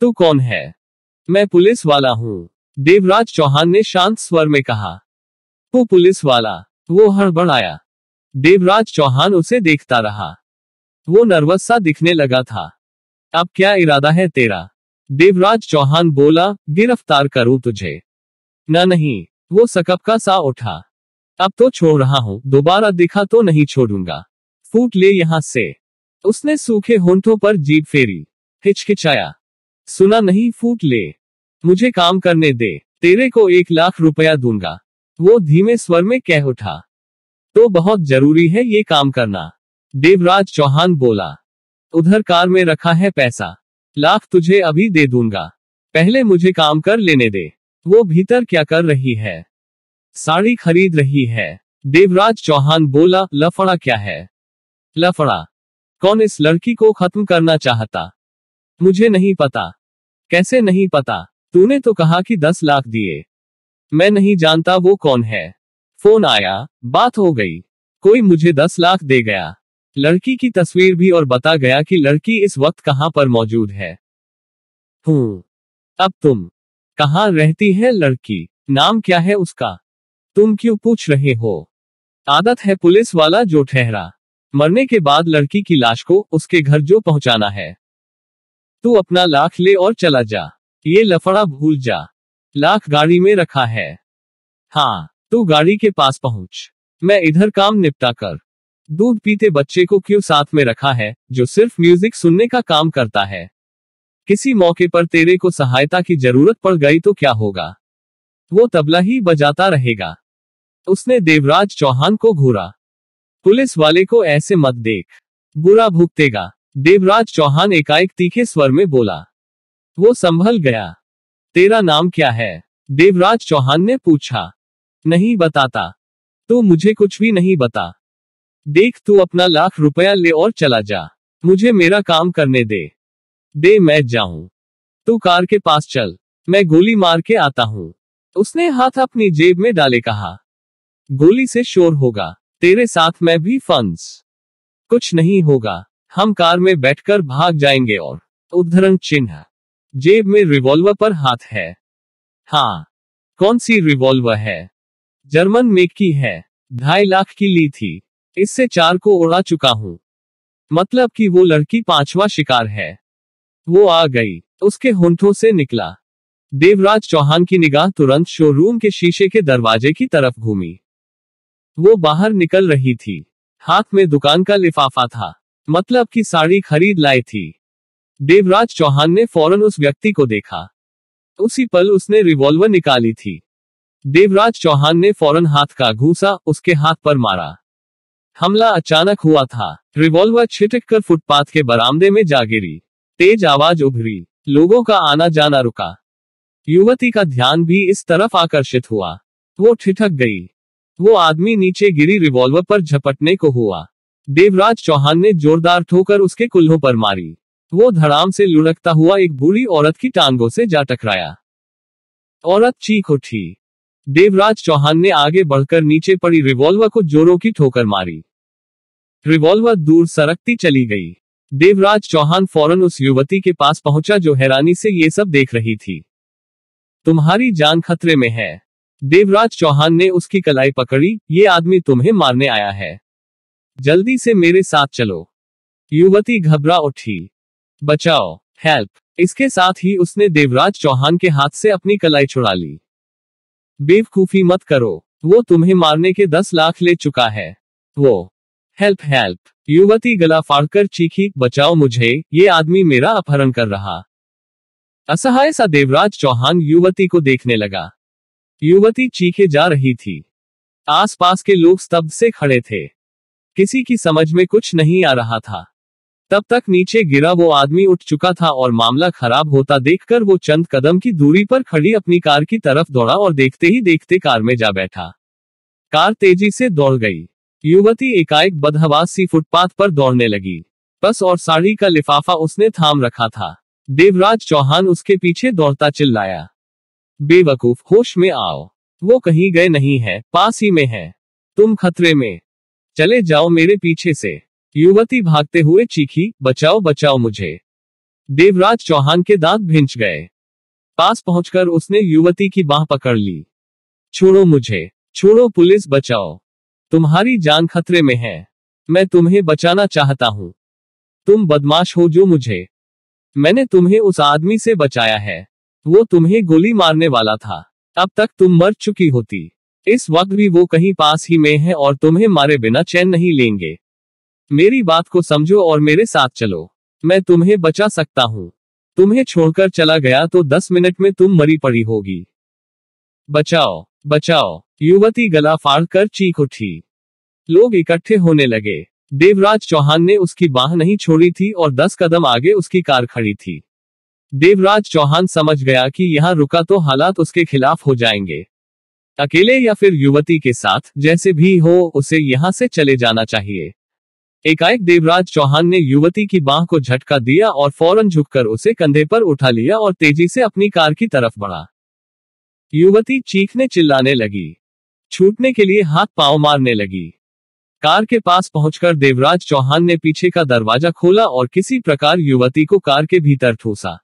तू कौन है मैं पुलिस वाला हूँ देवराज चौहान ने शांत स्वर में कहा वो पुलिस वाला वो हड़बड़ाया देवराज चौहान उसे देखता रहा वो नर्वस सा दिखने लगा था अब क्या इरादा है तेरा देवराज चौहान बोला गिरफ्तार करूं तुझे ना नहीं वो सकप का सा उठा अब तो छोड़ रहा हूँ दोबारा दिखा तो नहीं छोड़ूंगा फूट ले यहाँ से उसने सूखे होंठों पर जीप फेरी हिचकिचाया सुना नहीं फूट ले मुझे काम करने दे तेरे को एक लाख रुपया दूंगा वो धीमे स्वर में कह उठा तो बहुत जरूरी है ये काम करना देवराज चौहान बोला उधर कार में रखा है पैसा लाख तुझे अभी दे दूंगा पहले मुझे काम कर लेने दे वो भीतर क्या कर रही है साड़ी खरीद रही है देवराज चौहान बोला लफड़ा क्या है लफड़ा कौन इस लड़की को खत्म करना चाहता मुझे नहीं पता कैसे नहीं पता तूने तो कहा कि दस लाख दिए मैं नहीं जानता वो कौन है फोन आया बात हो गई कोई मुझे दस लाख दे गया लड़की की तस्वीर भी और बता गया कि लड़की इस वक्त कहां पर मौजूद है हूं अब तुम कहाँ रहती है लड़की नाम क्या है उसका तुम क्यों पूछ रहे हो आदत है पुलिस वाला जो ठहरा मरने के बाद लड़की की लाश को उसके घर जो पहुंचाना है तू अपना लाख ले और चला जा ये लफड़ा भूल जा लाख गाड़ी में रखा है हाँ तू गाड़ी के पास पहुंच मैं इधर काम निपटा कर दूध पीते बच्चे को क्यों साथ में रखा है जो सिर्फ म्यूजिक सुनने का काम करता है किसी मौके पर तेरे को सहायता की जरूरत पड़ गई तो क्या होगा वो तबला ही बजाता रहेगा उसने देवराज चौहान को घूरा पुलिस वाले को ऐसे मत देख बुरा भुगतेगा देवराज चौहान एकाएक तीखे स्वर में बोला वो संभल गया तेरा नाम क्या है देवराज चौहान ने पूछा नहीं बताता तू मुझे कुछ भी नहीं बता देख तू अपना लाख रुपया ले और चला जा मुझे मेरा काम करने दे दे मैं जाऊं तू कार के पास चल मैं गोली मार के आता हूँ उसने हाथ अपनी जेब में डाले कहा गोली से शोर होगा तेरे साथ मैं भी फंस कुछ नहीं होगा हम कार में बैठकर भाग जाएंगे और उद्धरण चिन्ह जेब में रिवॉल्वर पर हाथ है हाँ कौन सी रिवॉल्वर है जर्मन मेक की है ढाई लाख की ली थी इससे चार को उड़ा चुका हूं मतलब कि वो लड़की पांचवा शिकार है वो आ गई तो उसके होंठों से निकला देवराज चौहान की निगाह तुरंत शोरूम के शीशे के दरवाजे की तरफ घूमी वो बाहर निकल रही थी हाथ में दुकान का लिफाफा था मतलब की साड़ी खरीद लाई थी देवराज चौहान ने फौरन उस व्यक्ति को देखा उसी पल उसने रिवॉल्वर निकाली थी देवराज चौहान ने फौरन हाथ का घूसा उसके हाथ पर मारा हमला अचानक हुआ था रिवॉल्वर छिटक कर फुटपाथ के बरामदे में जा गिरी तेज आवाज उभरी लोगों का आना जाना रुका युवती का ध्यान भी इस तरफ आकर्षित हुआ वो ठिठक गई वो आदमी नीचे गिरी रिवॉल्वर पर झपटने को हुआ देवराज चौहान ने जोरदार ठोकर उसके कुल्हों पर मारी वो धड़ाम से लुढ़कता हुआ एक बूढ़ी औरत की टांगों से जा टकराया औरत चीख उठी देवराज चौहान ने आगे बढ़कर नीचे पड़ी रिवॉल्वर को जोरों की ठोकर मारी रिवॉल्वर दूर सरकती चली गई देवराज चौहान फौरन उस युवती के पास पहुंचा जो हैरानी से ये सब देख रही थी तुम्हारी जान खतरे में है देवराज चौहान ने उसकी कलाई पकड़ी ये आदमी तुम्हें मारने आया है जल्दी से मेरे साथ चलो युवती घबरा उठी बचाओ हेल्प इसके साथ ही उसने देवराज चौहान के हाथ से अपनी कलाई छुड़ा ली बेवकूफी मत करो वो तुम्हें मारने के दस लाख ले चुका है वो हेल्प हेल्प युवती गला फाड़कर चीखी बचाओ मुझे ये आदमी मेरा अपहरण कर रहा असहाय सा देवराज चौहान युवती को देखने लगा युवती चीखे जा रही थी आसपास के लोग स्तब्ध से खड़े थे किसी की समझ में कुछ नहीं आ रहा था तब तक नीचे गिरा वो आदमी उठ चुका था और मामला खराब होता देखकर वो चंद कदम की दूरी पर खड़ी अपनी कार की तरफ दौड़ा और देखते ही देखते कार में जा बैठा कार तेजी से दौड़ गई युवती एकाएक बदहवास सी फुटपाथ पर दौड़ने लगी बस और साड़ी का लिफाफा उसने थाम रखा था देवराज चौहान उसके पीछे दौड़ता चिल्लाया बेवकूफ होश में आओ वो कहीं गए नहीं है पास ही में है तुम खतरे में चले जाओ मेरे पीछे से युवती भागते हुए चीखी बचाओ बचाओ मुझे देवराज चौहान के दांत भिंच गए पास पहुंचकर उसने युवती की बाह पकड़ ली छोड़ो मुझे छोड़ो पुलिस बचाओ तुम्हारी जान खतरे में है मैं तुम्हें बचाना चाहता हूं तुम बदमाश हो जो मुझे मैंने तुम्हें उस आदमी से बचाया है वो तुम्हें गोली मारने वाला था अब तक तुम मर चुकी होती इस वक्त भी वो कहीं पास ही में है और तुम्हें मारे बिना चैन नहीं लेंगे मेरी बात को समझो और मेरे साथ चलो मैं तुम्हें बचा सकता हूँ तुम्हें छोड़कर चला गया तो दस मिनट में तुम मरी पड़ी होगी बचाओ बचाओ युवती गला फाड़ कर चीख उठी लोग इकट्ठे होने लगे देवराज चौहान ने उसकी बाह नहीं छोड़ी थी और दस कदम आगे उसकी कार खड़ी थी देवराज चौहान समझ गया कि यहाँ रुका तो हालात उसके खिलाफ हो जाएंगे अकेले या फिर युवती के साथ जैसे भी हो उसे यहाँ से चले जाना चाहिए एकाएक देवराज चौहान ने युवती की बाह को झटका दिया और फौरन झुककर उसे कंधे पर उठा लिया और तेजी से अपनी कार की तरफ बढ़ा युवती चीखने चिल्लाने लगी छूटने के लिए हाथ पांव मारने लगी कार के पास पहुंचकर देवराज चौहान ने पीछे का दरवाजा खोला और किसी प्रकार युवती को कार के भीतर ठूसा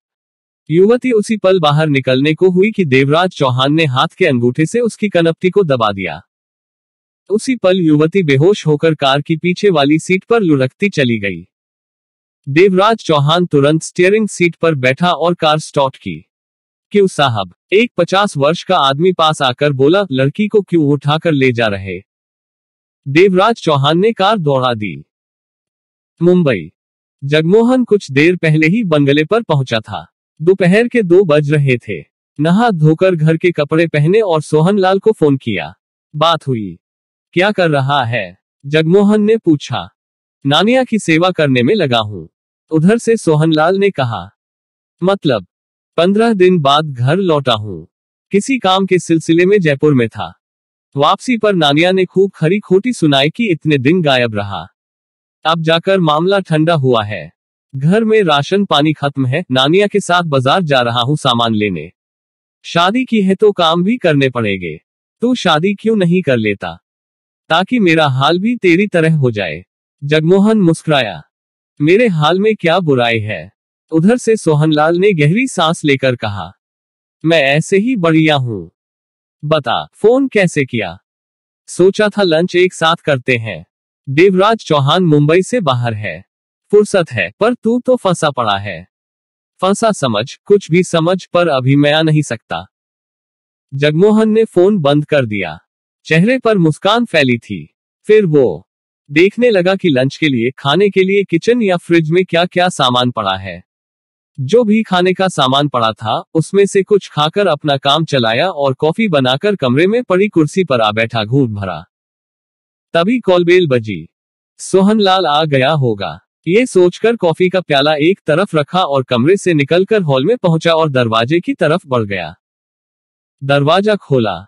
युवती उसी पल बाहर निकलने को हुई कि देवराज चौहान ने हाथ के अंगूठे से उसकी कनपटी को दबा दिया उसी पल युवती बेहोश होकर कार की पीछे वाली सीट पर लुढ़कती चली गई देवराज चौहान तुरंत स्टीयरिंग सीट पर बैठा और कार स्टॉट की क्यों साहब एक पचास वर्ष का आदमी पास आकर बोला लड़की को क्यों उठाकर ले जा रहे देवराज चौहान ने कार दौड़ा दी मुंबई जगमोहन कुछ देर पहले ही बंगले पर पहुंचा था दोपहर के दो बज रहे थे नहा धोकर घर के कपड़े पहने और सोहनलाल को फोन किया बात हुई क्या कर रहा है जगमोहन ने पूछा नानिया की सेवा करने में लगा हूं उधर से सोहनलाल ने कहा मतलब पंद्रह दिन बाद घर लौटा हूँ किसी काम के सिलसिले में जयपुर में था वापसी पर नानिया ने खूब खरी खोटी सुनाई कि इतने दिन गायब रहा अब जाकर मामला ठंडा हुआ है घर में राशन पानी खत्म है नानिया के साथ बाजार जा रहा हूँ सामान लेने शादी की है तो काम भी करने पड़ेंगे तो शादी क्यों नहीं कर लेता ताकि मेरा हाल भी तेरी तरह हो जाए जगमोहन मुस्कुराया मेरे हाल में क्या बुराई है उधर से सोहनलाल ने गहरी सांस लेकर कहा मैं ऐसे ही बढ़िया हूँ बता फोन कैसे किया सोचा था लंच एक साथ करते हैं देवराज चौहान मुंबई से बाहर है फुर्सत है पर तू तो फंसा पड़ा है फंसा समझ कुछ भी समझ पर अभी मैं आ नहीं सकता जगमोहन ने फोन बंद कर दिया चेहरे पर मुस्कान फैली थी फिर वो देखने लगा कि लंच के लिए खाने के लिए किचन या फ्रिज में क्या क्या सामान पड़ा है जो भी खाने का सामान पड़ा था उसमें से कुछ खाकर अपना काम चलाया और कॉफी बनाकर कमरे में पड़ी कुर्सी पर आ बैठा घूम भरा तभी कॉलबेल बजी सोहनलाल आ गया होगा ये सोचकर कॉफी का प्याला एक तरफ रखा और कमरे से निकलकर हॉल में पहुंचा और दरवाजे की तरफ बढ़ गया दरवाजा खोला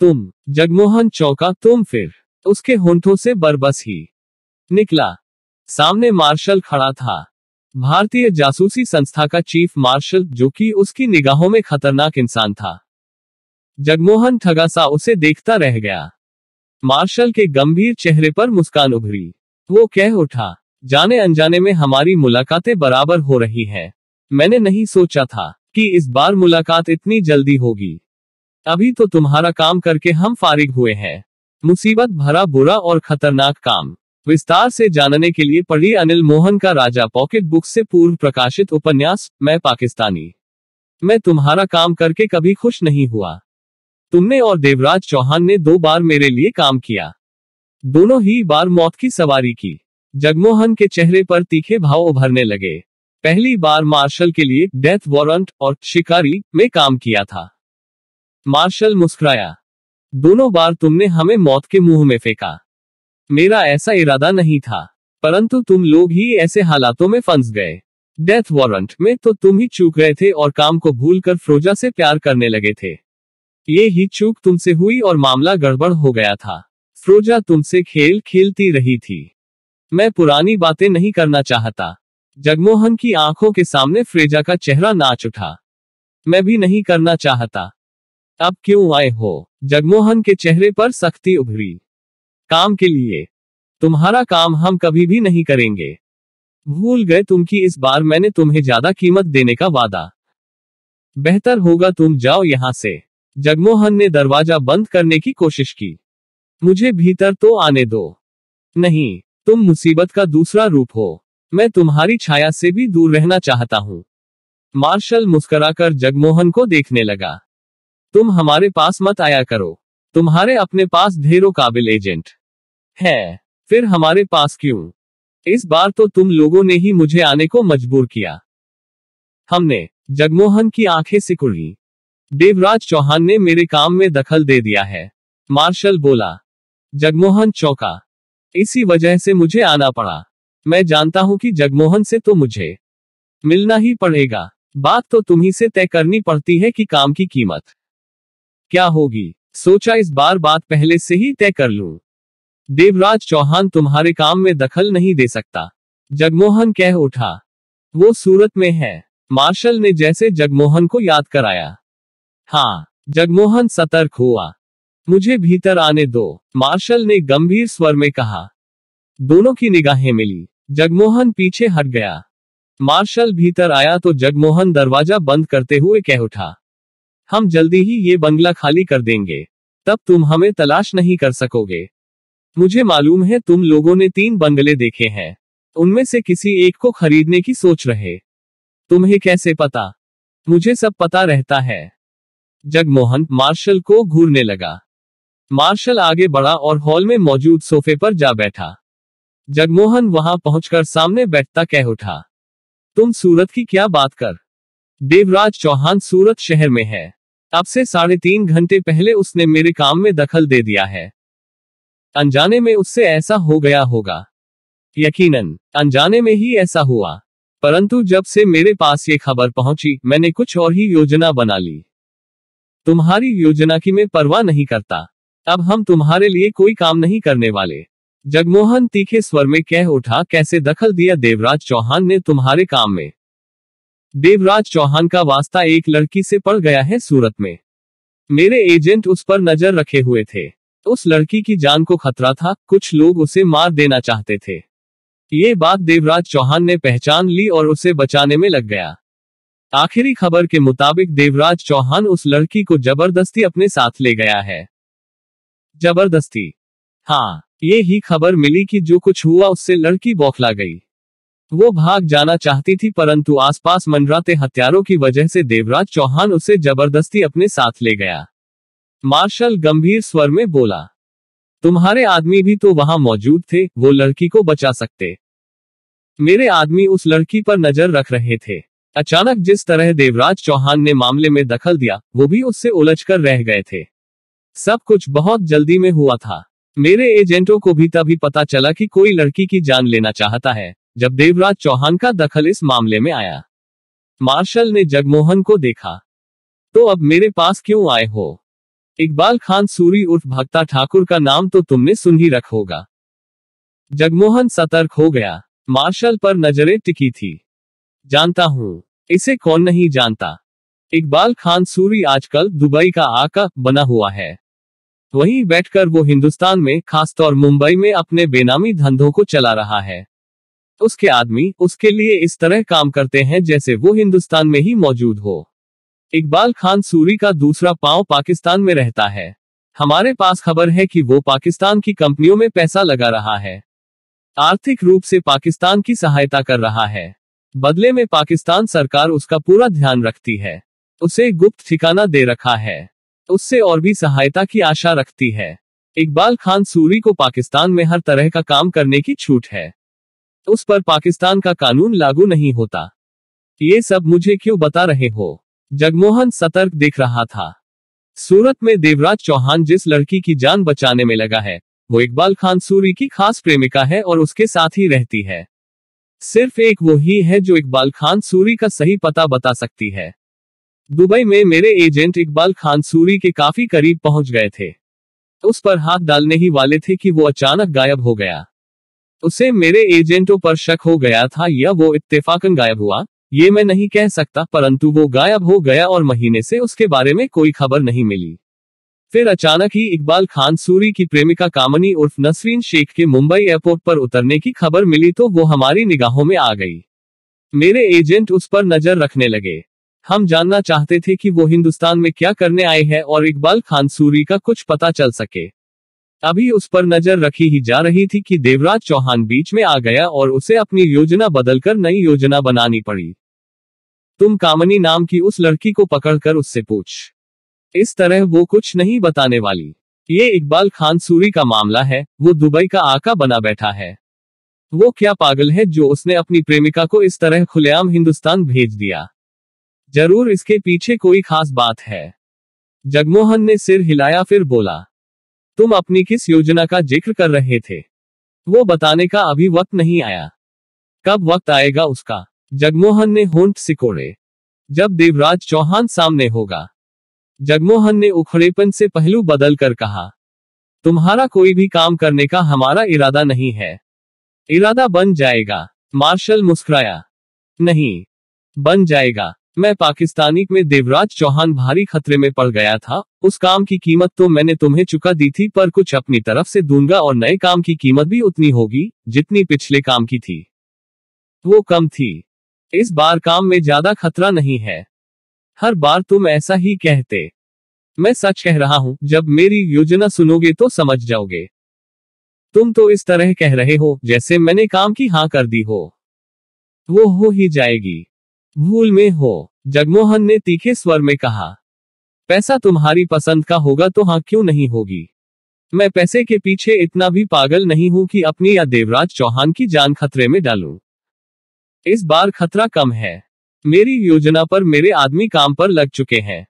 तुम जगमोहन चौका तुम फिर उसके होंठों से बरबस ही निकला सामने मार्शल खड़ा था भारतीय जासूसी संस्था का चीफ मार्शल जो कि उसकी निगाहों में खतरनाक इंसान था जगमोहन ठगासा उसे देखता रह गया मार्शल के गंभीर चेहरे पर मुस्कान उभरी वो कह उठा जाने अनजाने में हमारी मुलाकातें बराबर हो रही हैं। मैंने नहीं सोचा था कि इस बार मुलाकात इतनी जल्दी होगी अभी तो तुम्हारा काम करके हम फारिग हुए हैं मुसीबत भरा बुरा और खतरनाक काम विस्तार से जानने के लिए पढ़ी अनिल मोहन का राजा पॉकेट बुक से पूर्व प्रकाशित उपन्यास मैं पाकिस्तानी मैं तुम्हारा काम करके कभी खुश नहीं हुआ तुमने और देवराज चौहान ने दो बार मेरे लिए काम किया दोनों ही बार मौत की सवारी की जगमोहन के चेहरे पर तीखे भाव उभरने लगे पहली बार मार्शल के लिए डेथ वारंट और शिकारी में काम किया था मार्शल मुस्कुराया दोनों बार तुमने हमें मौत के मुंह में फेंका मेरा ऐसा इरादा नहीं था परंतु तुम लोग ही ऐसे हालातों में फंस गए डेथ वारंट में तो तुम ही चूक गए थे और काम को भूलकर फ्रोजा से प्यार करने लगे थे ये ही चूक तुमसे हुई और मामला गड़बड़ हो गया था फ्रोजा तुमसे खेल खेलती रही थी मैं पुरानी बातें नहीं करना चाहता जगमोहन की आंखों के सामने फ्रेजा का चेहरा नाच उठा मैं भी नहीं करना चाहता अब क्यों आए हो जगमोहन के चेहरे पर सख्ती उभरी काम के लिए तुम्हारा काम हम कभी भी नहीं करेंगे भूल गए तुम कि इस बार मैंने तुम्हें ज्यादा कीमत देने का वादा बेहतर होगा तुम जाओ यहां से जगमोहन ने दरवाजा बंद करने की कोशिश की मुझे भीतर तो आने दो नहीं तुम मुसीबत का दूसरा रूप हो मैं तुम्हारी छाया से भी दूर रहना चाहता हूं मार्शल मुस्कुराकर जगमोहन को देखने लगा तुम हमारे पास मत आया करो तुम्हारे अपने पास ढेरों काबिल एजेंट है फिर हमारे पास क्यों इस बार तो तुम लोगों ने ही मुझे आने को मजबूर किया हमने जगमोहन की आंखें सिकुड़ ली देवराज चौहान ने मेरे काम में दखल दे दिया है मार्शल बोला जगमोहन चौका इसी वजह से मुझे आना पड़ा मैं जानता हूं कि जगमोहन से तो मुझे मिलना ही पड़ेगा बात तो तुम्ही से तय करनी पड़ती है कि काम की कीमत क्या होगी सोचा इस बार बात पहले से ही तय कर लूं देवराज चौहान तुम्हारे काम में दखल नहीं दे सकता जगमोहन कह उठा वो सूरत में है मार्शल ने जैसे जगमोहन को याद कराया हाँ जगमोहन सतर्क हुआ मुझे भीतर आने दो मार्शल ने गंभीर स्वर में कहा दोनों की निगाहें मिली जगमोहन पीछे हट गया मार्शल भीतर आया तो जगमोहन दरवाजा बंद करते हुए कह उठा हम जल्दी ही ये बंगला खाली कर देंगे तब तुम हमें तलाश नहीं कर सकोगे मुझे मालूम है तुम लोगों ने तीन बंगले देखे हैं उनमें से किसी एक को खरीदने की सोच रहे तुम्हें कैसे पता मुझे सब पता रहता है जगमोहन मार्शल को घूरने लगा मार्शल आगे बढ़ा और हॉल में मौजूद सोफे पर जा बैठा जगमोहन वहां पहुंचकर सामने बैठता कह उठा तुम सूरत की क्या बात कर देवराज चौहान सूरत शहर में है अब से साढ़े तीन घंटे पहले उसने मेरे काम में दखल दे दिया है अनजाने में उससे ऐसा हो गया होगा यकीनन अनजाने में ही ऐसा हुआ परंतु जब से मेरे पास ये खबर पहुंची मैंने कुछ और ही योजना बना ली तुम्हारी योजना की मैं परवाह नहीं करता अब हम तुम्हारे लिए कोई काम नहीं करने वाले जगमोहन तीखे स्वर में कह उठा कैसे दखल दिया देवराज चौहान ने तुम्हारे काम में देवराज चौहान का वास्ता एक लड़की से पड़ गया है सूरत में मेरे एजेंट उस पर नजर रखे हुए थे उस लड़की की जान को खतरा था कुछ लोग उसे मार देना चाहते थे ये बात देवराज चौहान ने पहचान ली और उसे बचाने में लग गया आखिरी खबर के मुताबिक देवराज चौहान उस लड़की को जबरदस्ती अपने साथ ले गया है जबरदस्ती हाँ ये ही खबर मिली कि जो कुछ हुआ उससे लड़की बौखला गई वो भाग जाना चाहती थी परंतु आसपास मंडराते हथियारों की वजह से देवराज चौहान उसे जबरदस्ती अपने साथ ले गया मार्शल गंभीर स्वर में बोला तुम्हारे आदमी भी तो वहां मौजूद थे वो लड़की को बचा सकते मेरे आदमी उस लड़की पर नजर रख रहे थे अचानक जिस तरह देवराज चौहान ने मामले में दखल दिया वो भी उससे उलझकर रह गए थे सब कुछ बहुत जल्दी में हुआ था मेरे एजेंटों को भी तभी पता चला कि कोई लड़की की जान लेना चाहता है जब देवराज चौहान का दखल इस मामले में आया मार्शल ने जगमोहन को देखा तो अब मेरे पास क्यों आए हो इकबाल खान सूरी उर्फ भक्ता ठाकुर का नाम तो तुमने सुन ही रख होगा जगमोहन सतर्क हो गया मार्शल पर नजरें टिकी थी जानता हूं इसे कौन नहीं जानता इकबाल खान सूरी आजकल दुबई का आका बना हुआ है वहीं बैठकर वो हिंदुस्तान में खासतौर मुंबई में अपने बेनामी धंधों को चला रहा है उसके आदमी उसके लिए इस तरह काम करते हैं जैसे वो हिंदुस्तान में ही मौजूद हो इकबाल खान सूरी का दूसरा पांव पाकिस्तान में रहता है हमारे पास खबर है कि वो पाकिस्तान की कंपनियों में पैसा लगा रहा है आर्थिक रूप से पाकिस्तान की सहायता कर रहा है बदले में पाकिस्तान सरकार उसका पूरा ध्यान रखती है उसे गुप्त ठिकाना दे रखा है उससे और भी सहायता की आशा रखती है इकबाल खान सूरी को पाकिस्तान में हर तरह का काम करने की छूट है उस पर पाकिस्तान का कानून लागू नहीं होता ये सब मुझे क्यों बता रहे हो जगमोहन सतर्क दिख रहा था सूरत में देवराज चौहान जिस लड़की की जान बचाने में लगा है वो इकबाल खान सूरी की खास प्रेमिका है और उसके साथ ही रहती है सिर्फ एक वो ही है जो इकबाल खान सूरी का सही पता बता सकती है दुबई में मेरे एजेंट इकबाल खान सूरी के काफी करीब पहुंच गए थे उस पर हाथ डालने ही वाले थे कि वो अचानक गायब हो गया उसे मेरे एजेंटों पर शक हो गया था या वो इत्तेफाकन गायब हुआ ये मैं नहीं कह सकता परंतु वो गायब हो गया और महीने से उसके बारे में कोई खबर नहीं मिली फिर अचानक ही इकबाल खान सूरी की प्रेमिका कामनी उर्फ नसरीन शेख के मुंबई एयरपोर्ट पर उतरने की खबर मिली तो वो हमारी निगाहों में आ गई मेरे एजेंट उस पर नजर रखने लगे हम जानना चाहते थे कि वो हिंदुस्तान में क्या करने आए हैं और इकबाल खान सूरी का कुछ पता चल सके अभी उस पर नजर रखी ही जा रही थी कि देवराज चौहान बीच में आ गया और उसे अपनी योजना बदलकर नई योजना बनानी पड़ी तुम कामनी नाम की उस लड़की को पकड़कर उससे पूछ इस तरह वो कुछ नहीं बताने वाली ये इकबाल खान सूरी का मामला है वो दुबई का आका बना बैठा है वो क्या पागल है जो उसने अपनी प्रेमिका को इस तरह खुलेआम हिंदुस्तान भेज दिया जरूर इसके पीछे कोई खास बात है जगमोहन ने सिर हिलाया फिर बोला तुम अपनी किस योजना का जिक्र कर रहे थे वो बताने का अभी वक्त नहीं आया कब वक्त आएगा उसका जगमोहन ने होंठ सिकोड़े जब देवराज चौहान सामने होगा जगमोहन ने उखड़ेपन से पहलू बदल कर कहा तुम्हारा कोई भी काम करने का हमारा इरादा नहीं है इरादा बन जाएगा मार्शल मुस्कुराया नहीं बन जाएगा मैं पाकिस्तानी में देवराज चौहान भारी खतरे में पड़ गया था उस काम की कीमत तो मैंने तुम्हें चुका दी थी पर कुछ अपनी तरफ से दूंगा और नए काम की कीमत भी उतनी होगी जितनी पिछले काम की थी वो कम थी इस बार काम में ज्यादा खतरा नहीं है हर बार तुम ऐसा ही कहते मैं सच कह रहा हूं जब मेरी योजना सुनोगे तो समझ जाओगे तुम तो इस तरह कह रहे हो जैसे मैंने काम की हाँ कर दी हो वो हो ही जाएगी भूल में हो जगमोहन ने तीखे स्वर में कहा पैसा तुम्हारी पसंद का होगा तो हाँ क्यों नहीं होगी मैं पैसे के पीछे इतना भी पागल नहीं हूं कि अपनी या देवराज चौहान की जान खतरे में डालू इस बार खतरा कम है मेरी योजना पर मेरे आदमी काम पर लग चुके हैं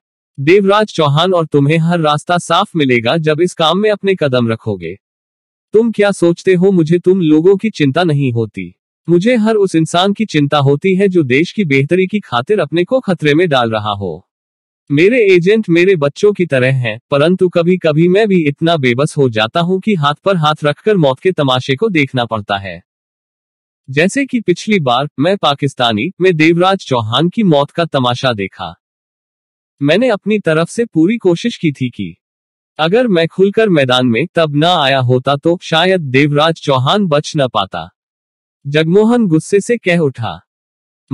देवराज चौहान और तुम्हें हर रास्ता साफ मिलेगा जब इस काम में अपने कदम रखोगे तुम क्या सोचते हो मुझे तुम लोगों की चिंता नहीं होती मुझे हर उस इंसान की चिंता होती है जो देश की बेहतरी की खातिर अपने को खतरे में डाल रहा हो मेरे एजेंट मेरे बच्चों की तरह हैं, परंतु कभी कभी मैं भी इतना बेबस हो जाता हूं कि हाथ पर हाथ रखकर मौत के तमाशे को देखना पड़ता है जैसे कि पिछली बार मैं पाकिस्तानी में देवराज चौहान की मौत का तमाशा देखा मैंने अपनी तरफ से पूरी कोशिश की थी कि अगर मैं खुलकर मैदान में तब ना आया होता तो शायद देवराज चौहान बच न पाता जगमोहन गुस्से से कह उठा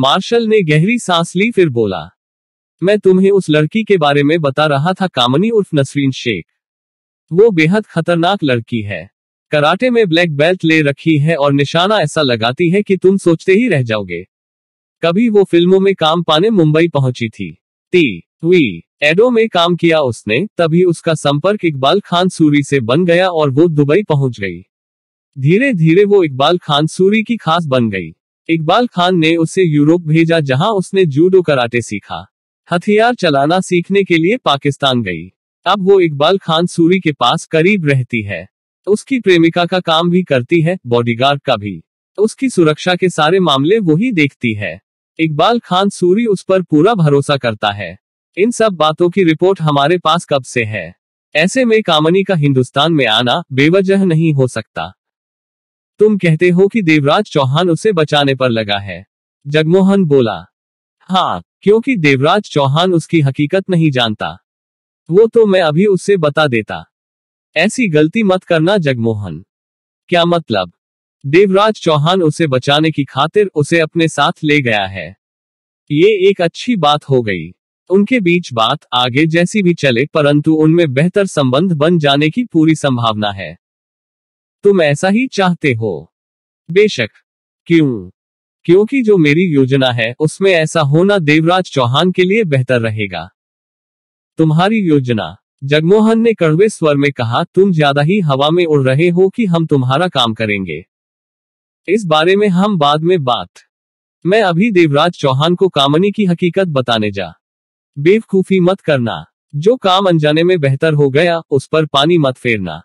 मार्शल ने गहरी सांस ली फिर बोला मैं तुम्हें उस लड़की के बारे में बता रहा था कामनी उर्फ नसरीन शेख वो बेहद खतरनाक लड़की है कराटे में ब्लैक बेल्ट ले रखी है और निशाना ऐसा लगाती है कि तुम सोचते ही रह जाओगे कभी वो फिल्मों में काम पाने मुंबई पहुंची थी टी हुई एडो में काम किया उसने तभी उसका संपर्क इकबाल खान सूरी से बन गया और वो दुबई पहुंच गई धीरे धीरे वो इकबाल खान सूरी की खास बन गई इकबाल खान ने उसे यूरोप भेजा जहां उसने जूडो कराटे सीखा हथियार चलाना सीखने के लिए पाकिस्तान गई अब वो इकबाल खान सूरी के पास करीब रहती है उसकी प्रेमिका का काम भी करती है बॉडीगार्ड का भी उसकी सुरक्षा के सारे मामले वही देखती है इकबाल खान सूरी उस पर पूरा भरोसा करता है इन सब बातों की रिपोर्ट हमारे पास कब से है ऐसे में कामनी का हिंदुस्तान में आना बेवजह नहीं हो सकता तुम कहते हो कि देवराज चौहान उसे बचाने पर लगा है जगमोहन बोला हाँ क्योंकि देवराज चौहान उसकी हकीकत नहीं जानता वो तो मैं अभी उससे बता देता ऐसी गलती मत करना जगमोहन क्या मतलब देवराज चौहान उसे बचाने की खातिर उसे अपने साथ ले गया है ये एक अच्छी बात हो गई उनके बीच बात आगे जैसी भी चले परंतु उनमें बेहतर संबंध बन जाने की पूरी संभावना है तुम ऐसा ही चाहते हो बेशक क्यों क्योंकि जो मेरी योजना है उसमें ऐसा होना देवराज चौहान के लिए बेहतर रहेगा तुम्हारी योजना जगमोहन ने कड़वे स्वर में कहा तुम ज्यादा ही हवा में उड़ रहे हो कि हम तुम्हारा काम करेंगे इस बारे में हम बाद में बात मैं अभी देवराज चौहान को कामनी की हकीकत बताने जा बेवकूफी मत करना जो काम अनजाने में बेहतर हो गया उस पर पानी मत फेरना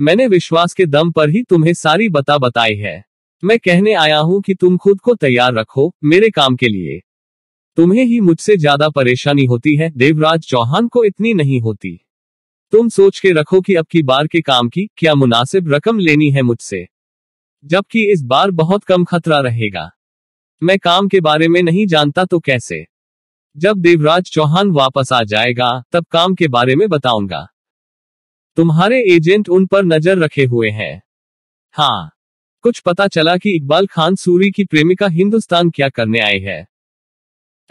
मैंने विश्वास के दम पर ही तुम्हें सारी बता बताई है मैं कहने आया हूं कि तुम खुद को तैयार रखो मेरे काम के लिए तुम्हें ही मुझसे ज्यादा परेशानी होती है देवराज चौहान को इतनी नहीं होती तुम सोच के रखो कि अब की बार के काम की क्या मुनासिब रकम लेनी है मुझसे जबकि इस बार बहुत कम खतरा रहेगा मैं काम के बारे में नहीं जानता तो कैसे जब देवराज चौहान वापस आ जाएगा तब काम के बारे में बताऊंगा तुम्हारे एजेंट उन पर नजर रखे हुए हैं हाँ कुछ पता चला कि इकबाल खान सूरी की प्रेमिका हिंदुस्तान क्या करने आई है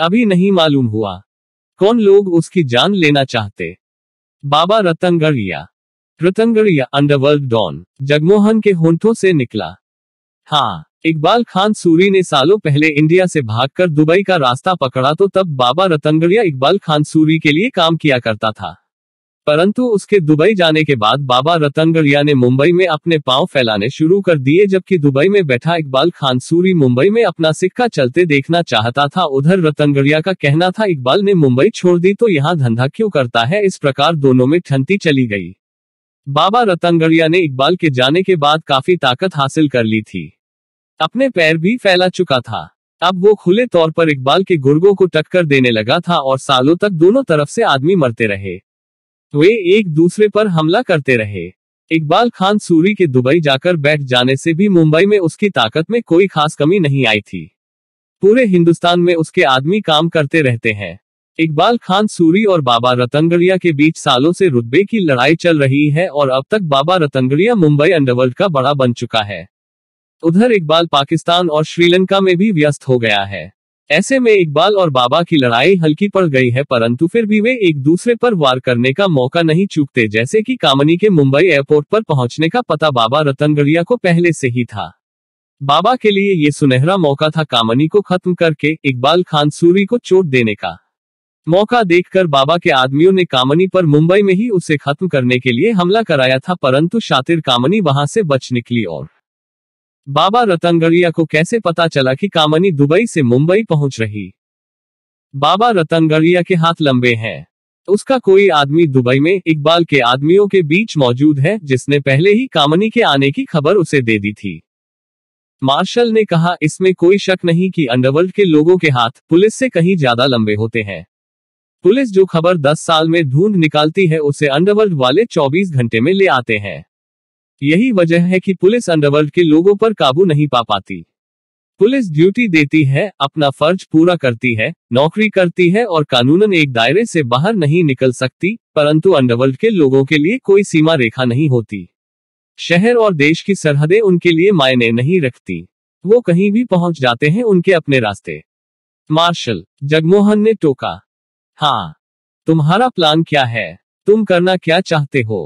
अभी नहीं मालूम हुआ कौन लोग उसकी जान लेना चाहते बाबा रतनगढ़िया रतनगढ़िया अंडरवर्ल्ड डॉन जगमोहन के होंठों से निकला हाँ इकबाल खान सूरी ने सालों पहले इंडिया से भागकर दुबई का रास्ता पकड़ा तो तब बाबा रतनगढ़िया इकबाल खान सूरी के लिए काम किया करता था परंतु उसके दुबई जाने के बाद बाबा रतनगढ़िया ने मुंबई में अपने पांव फैलाने शुरू कर दिए जबकि दुबई में बैठा इकबाल खान सूरी मुंबई में अपना सिक्का चलते देखना चाहता था उधर रतनगढ़िया का कहना था इकबाल ने मुंबई छोड़ दी तो यहाँ धंधा क्यों करता है इस प्रकार दोनों में ठंती चली गई बाबा रतनगढ़िया ने इकबाल के जाने के बाद काफी ताकत हासिल कर ली थी अपने पैर भी फैला चुका था अब वो खुले तौर पर इकबाल के गुर्गों को टक्कर देने लगा था और सालों तक दोनों तरफ से आदमी मरते रहे तो वे एक दूसरे पर हमला करते रहे इकबाल खान सूरी के दुबई जाकर बैठ जाने से भी मुंबई में उसकी ताकत में कोई खास कमी नहीं आई थी पूरे हिंदुस्तान में उसके आदमी काम करते रहते हैं इकबाल खान सूरी और बाबा रतनगढ़िया के बीच सालों से रुतबे की लड़ाई चल रही है और अब तक बाबा रतनगढ़िया मुंबई अंडरवर्ल्ड का बड़ा बन चुका है उधर इकबाल पाकिस्तान और श्रीलंका में भी व्यस्त हो गया है ऐसे में इकबाल और बाबा की लड़ाई हल्की पड़ गई है परंतु फिर भी वे एक दूसरे पर वार करने का मौका नहीं चूकते जैसे कि कामनी के मुंबई एयरपोर्ट पर पहुंचने का पता बाबा रतनगढ़िया को पहले से ही था बाबा के लिए ये सुनहरा मौका था कामनी को खत्म करके इकबाल खान सूरी को चोट देने का मौका देखकर बाबा के आदमियों ने कामनी पर मुंबई में ही उसे खत्म करने के लिए हमला कराया था परंतु शातिर कामनी वहां से बच निकली और बाबा रतंगड़िया को कैसे पता चला कि कामनी दुबई से मुंबई पहुंच रही बाबा रतंगड़िया के हाथ लंबे हैं उसका कोई आदमी दुबई में इकबाल के आदमियों के बीच मौजूद है जिसने पहले ही कामनी के आने की खबर उसे दे दी थी मार्शल ने कहा इसमें कोई शक नहीं कि अंडरवर्ल्ड के लोगों के हाथ पुलिस से कहीं ज्यादा लंबे होते हैं पुलिस जो खबर 10 साल में ढूंढ निकालती है उसे अंडरवर्ल्ड वाले 24 घंटे में ले आते हैं यही वजह है कि पुलिस अंडरवर्ल्ड के लोगों पर काबू नहीं पा पाती पुलिस ड्यूटी देती है अपना फर्ज पूरा करती है नौकरी करती है और कानूनन एक दायरे से बाहर नहीं निकल सकती परंतु अंडरवर्ल्ड के लोगों के लिए कोई सीमा रेखा नहीं होती शहर और देश की सरहदें उनके लिए मायने नहीं रखती वो कहीं भी पहुंच जाते हैं उनके अपने रास्ते मार्शल जगमोहन ने टोका हाँ तुम्हारा प्लान क्या है तुम करना क्या चाहते हो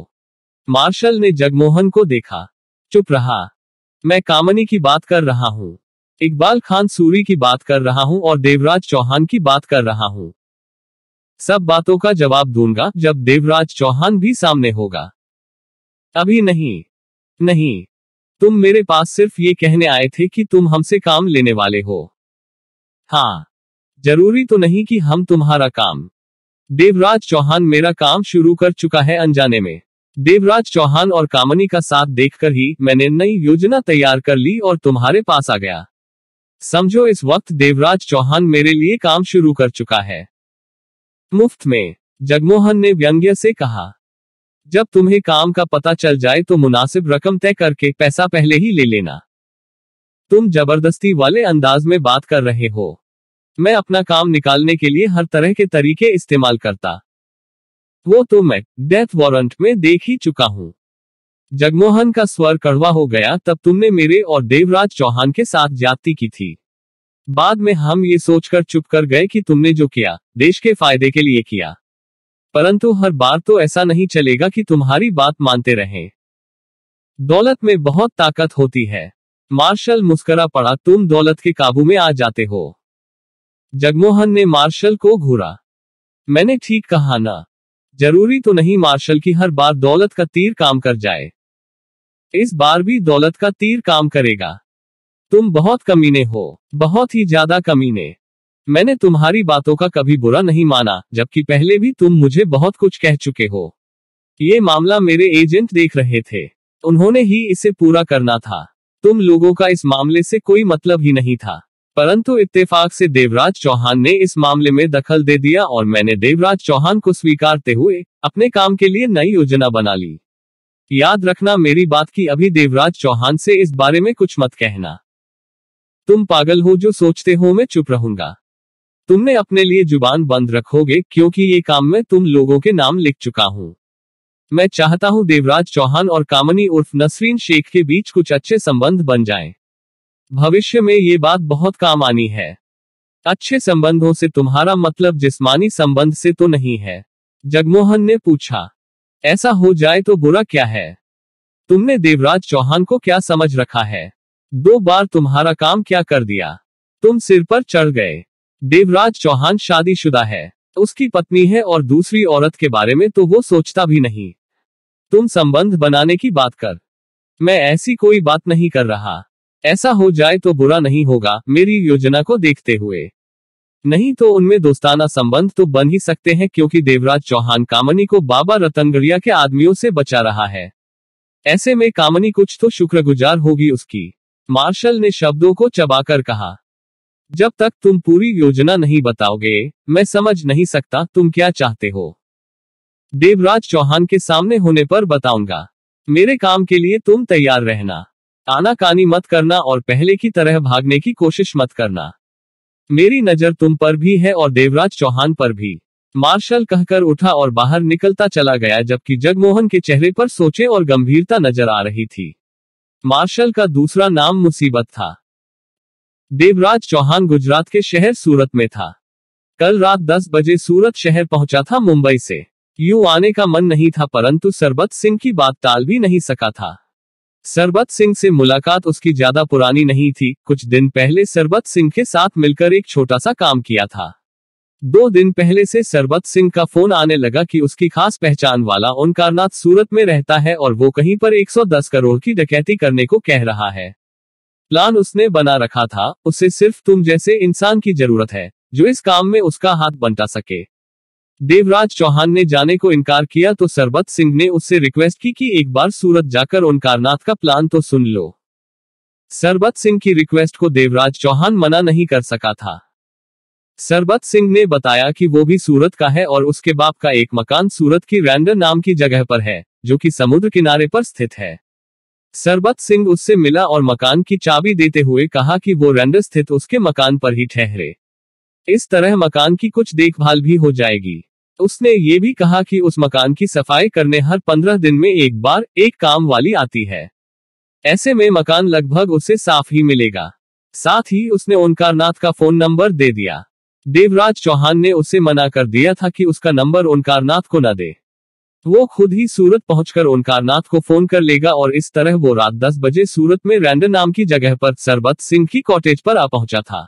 मार्शल ने जगमोहन को देखा चुप रहा मैं कामनी की बात कर रहा हूँ इकबाल खान सूरी की बात कर रहा हूँ और देवराज चौहान की बात कर रहा हूँ सब बातों का जवाब दूंगा जब देवराज चौहान भी सामने होगा अभी नहीं नहीं तुम मेरे पास सिर्फ ये कहने आए थे कि तुम हमसे काम लेने वाले हो हाँ जरूरी तो नहीं कि हम तुम्हारा काम देवराज चौहान मेरा काम शुरू कर चुका है अनजाने में देवराज चौहान और कामनी का साथ देखकर ही मैंने नई योजना तैयार कर ली और तुम्हारे पास आ गया समझो इस वक्त देवराज चौहान मेरे लिए काम शुरू कर चुका है मुफ्त में जगमोहन ने व्यंग्य से कहा जब तुम्हें काम का पता चल जाए तो मुनासिब रकम तय करके पैसा पहले ही ले लेना तुम जबरदस्ती वाले अंदाज में बात कर रहे हो मैं अपना काम निकालने के लिए हर तरह के तरीके इस्तेमाल करता वो तो मैं डेथ वारंट में देख ही चुका हूँ जगमोहन का स्वर कड़वा हो गया तब तुमने मेरे और देवराज चौहान के साथ जाति की थी बाद में हम ये सोचकर चुप कर गए कि तुमने जो किया देश के फायदे के लिए किया परंतु हर बार तो ऐसा नहीं चलेगा कि तुम्हारी बात मानते रहें दौलत में बहुत ताकत होती है मार्शल मुस्करा पड़ा तुम दौलत के काबू में आ जाते हो जगमोहन ने मार्शल को घूरा मैंने ठीक कहा ना जरूरी तो नहीं मार्शल की हर बार दौलत का तीर काम कर जाए इस बार भी दौलत का तीर काम करेगा तुम बहुत कमीने हो बहुत ही ज्यादा कमीने मैंने तुम्हारी बातों का कभी बुरा नहीं माना जबकि पहले भी तुम मुझे बहुत कुछ कह चुके हो ये मामला मेरे एजेंट देख रहे थे उन्होंने ही इसे पूरा करना था तुम लोगों का इस मामले से कोई मतलब ही नहीं था परंतु इत्तेफाक से देवराज चौहान ने इस मामले में दखल दे दिया और मैंने देवराज चौहान को स्वीकारते हुए अपने काम के लिए नई योजना बना ली याद रखना मेरी बात की अभी देवराज चौहान से इस बारे में कुछ मत कहना तुम पागल हो जो सोचते हो मैं चुप रहूंगा तुमने अपने लिए जुबान बंद रखोगे क्योंकि ये काम में तुम लोगों के नाम लिख चुका हूँ मैं चाहता हूँ देवराज चौहान और कामनी उर्फ नसरीन शेख के बीच कुछ अच्छे संबंध बन जाएं। भविष्य में ये बात बहुत काम आनी है अच्छे संबंधों से तुम्हारा मतलब जिस्मानी संबंध से तो नहीं है जगमोहन ने पूछा ऐसा हो जाए तो बुरा क्या है तुमने देवराज चौहान को क्या समझ रखा है दो बार तुम्हारा काम क्या कर दिया तुम सिर पर चढ़ गए देवराज चौहान शादीशुदा है उसकी पत्नी है और दूसरी औरत के बारे में तो वो सोचता भी नहीं तुम संबंध बनाने की बात कर मैं ऐसी कोई बात नहीं कर रहा ऐसा हो जाए तो बुरा नहीं होगा मेरी योजना को देखते हुए नहीं तो उनमें दोस्ताना संबंध तो बन ही सकते हैं क्योंकि देवराज चौहान कामनी को बाबा रतनगढ़िया के आदमियों से बचा रहा है ऐसे में कामनी कुछ तो शुक्रगुजार होगी उसकी मार्शल ने शब्दों को चबाकर कहा जब तक तुम पूरी योजना नहीं बताओगे मैं समझ नहीं सकता तुम क्या चाहते हो देवराज चौहान के सामने होने पर बताऊंगा मेरे काम के लिए तुम तैयार रहना आनाकानी मत करना और पहले की तरह भागने की कोशिश मत करना मेरी नजर तुम पर भी है और देवराज चौहान पर भी मार्शल कहकर उठा और बाहर निकलता चला गया जबकि जगमोहन के चेहरे पर सोचे और गंभीरता नजर आ रही थी मार्शल का दूसरा नाम मुसीबत था देवराज चौहान गुजरात के शहर सूरत में था कल रात 10 बजे सूरत शहर पहुंचा था मुंबई से यूं आने का मन नहीं था परंतु सरबत सिंह की बात टाल भी नहीं सका था सरबत सिंह से मुलाकात उसकी ज्यादा पुरानी नहीं थी कुछ दिन पहले सरबत सिंह के साथ मिलकर एक छोटा सा काम किया था दो दिन पहले से सरबत सिंह का फोन आने लगा कि उसकी खास पहचान वाला ओंकारनाथ सूरत में रहता है और वो कहीं पर 110 करोड़ की डकैती करने को कह रहा है प्लान उसने बना रखा था उसे सिर्फ तुम जैसे इंसान की जरूरत है जो इस काम में उसका हाथ बंटा सके देवराज चौहान ने जाने को इनकार किया तो सरबत सिंह ने उससे रिक्वेस्ट की कि एक बार सूरत जाकर ओंकारनाथ का प्लान तो सुन लो सरबत सिंह की रिक्वेस्ट को देवराज चौहान मना नहीं कर सका था सरबत सिंह ने बताया कि वो भी सूरत का है और उसके बाप का एक मकान सूरत की रैंडर नाम की जगह पर है जो कि समुद्र किनारे पर स्थित है सरबत सिंह उससे मिला और मकान की चाबी देते हुए कहा कि वो रैंडर स्थित उसके मकान पर ही ठहरे इस तरह मकान की कुछ देखभाल भी हो जाएगी उसने ये भी कहा कि उस मकान की सफाई करने हर पंद्रह दिन में एक बार एक काम वाली आती है ऐसे में मकान लगभग उसे साफ ही मिलेगा साथ ही उसने ओंकारनाथ का फोन नंबर दे दिया देवराज चौहान ने उसे मना कर दिया था कि उसका नंबर ओंकारनाथ को न दे वो खुद ही सूरत पहुंचकर नाथ को फोन कर लेगा और इस तरह वो रात 10 बजे सूरत में रैंडन नाम की जगह पर सरबत सिंह की कॉटेज पर आ पहुंचा था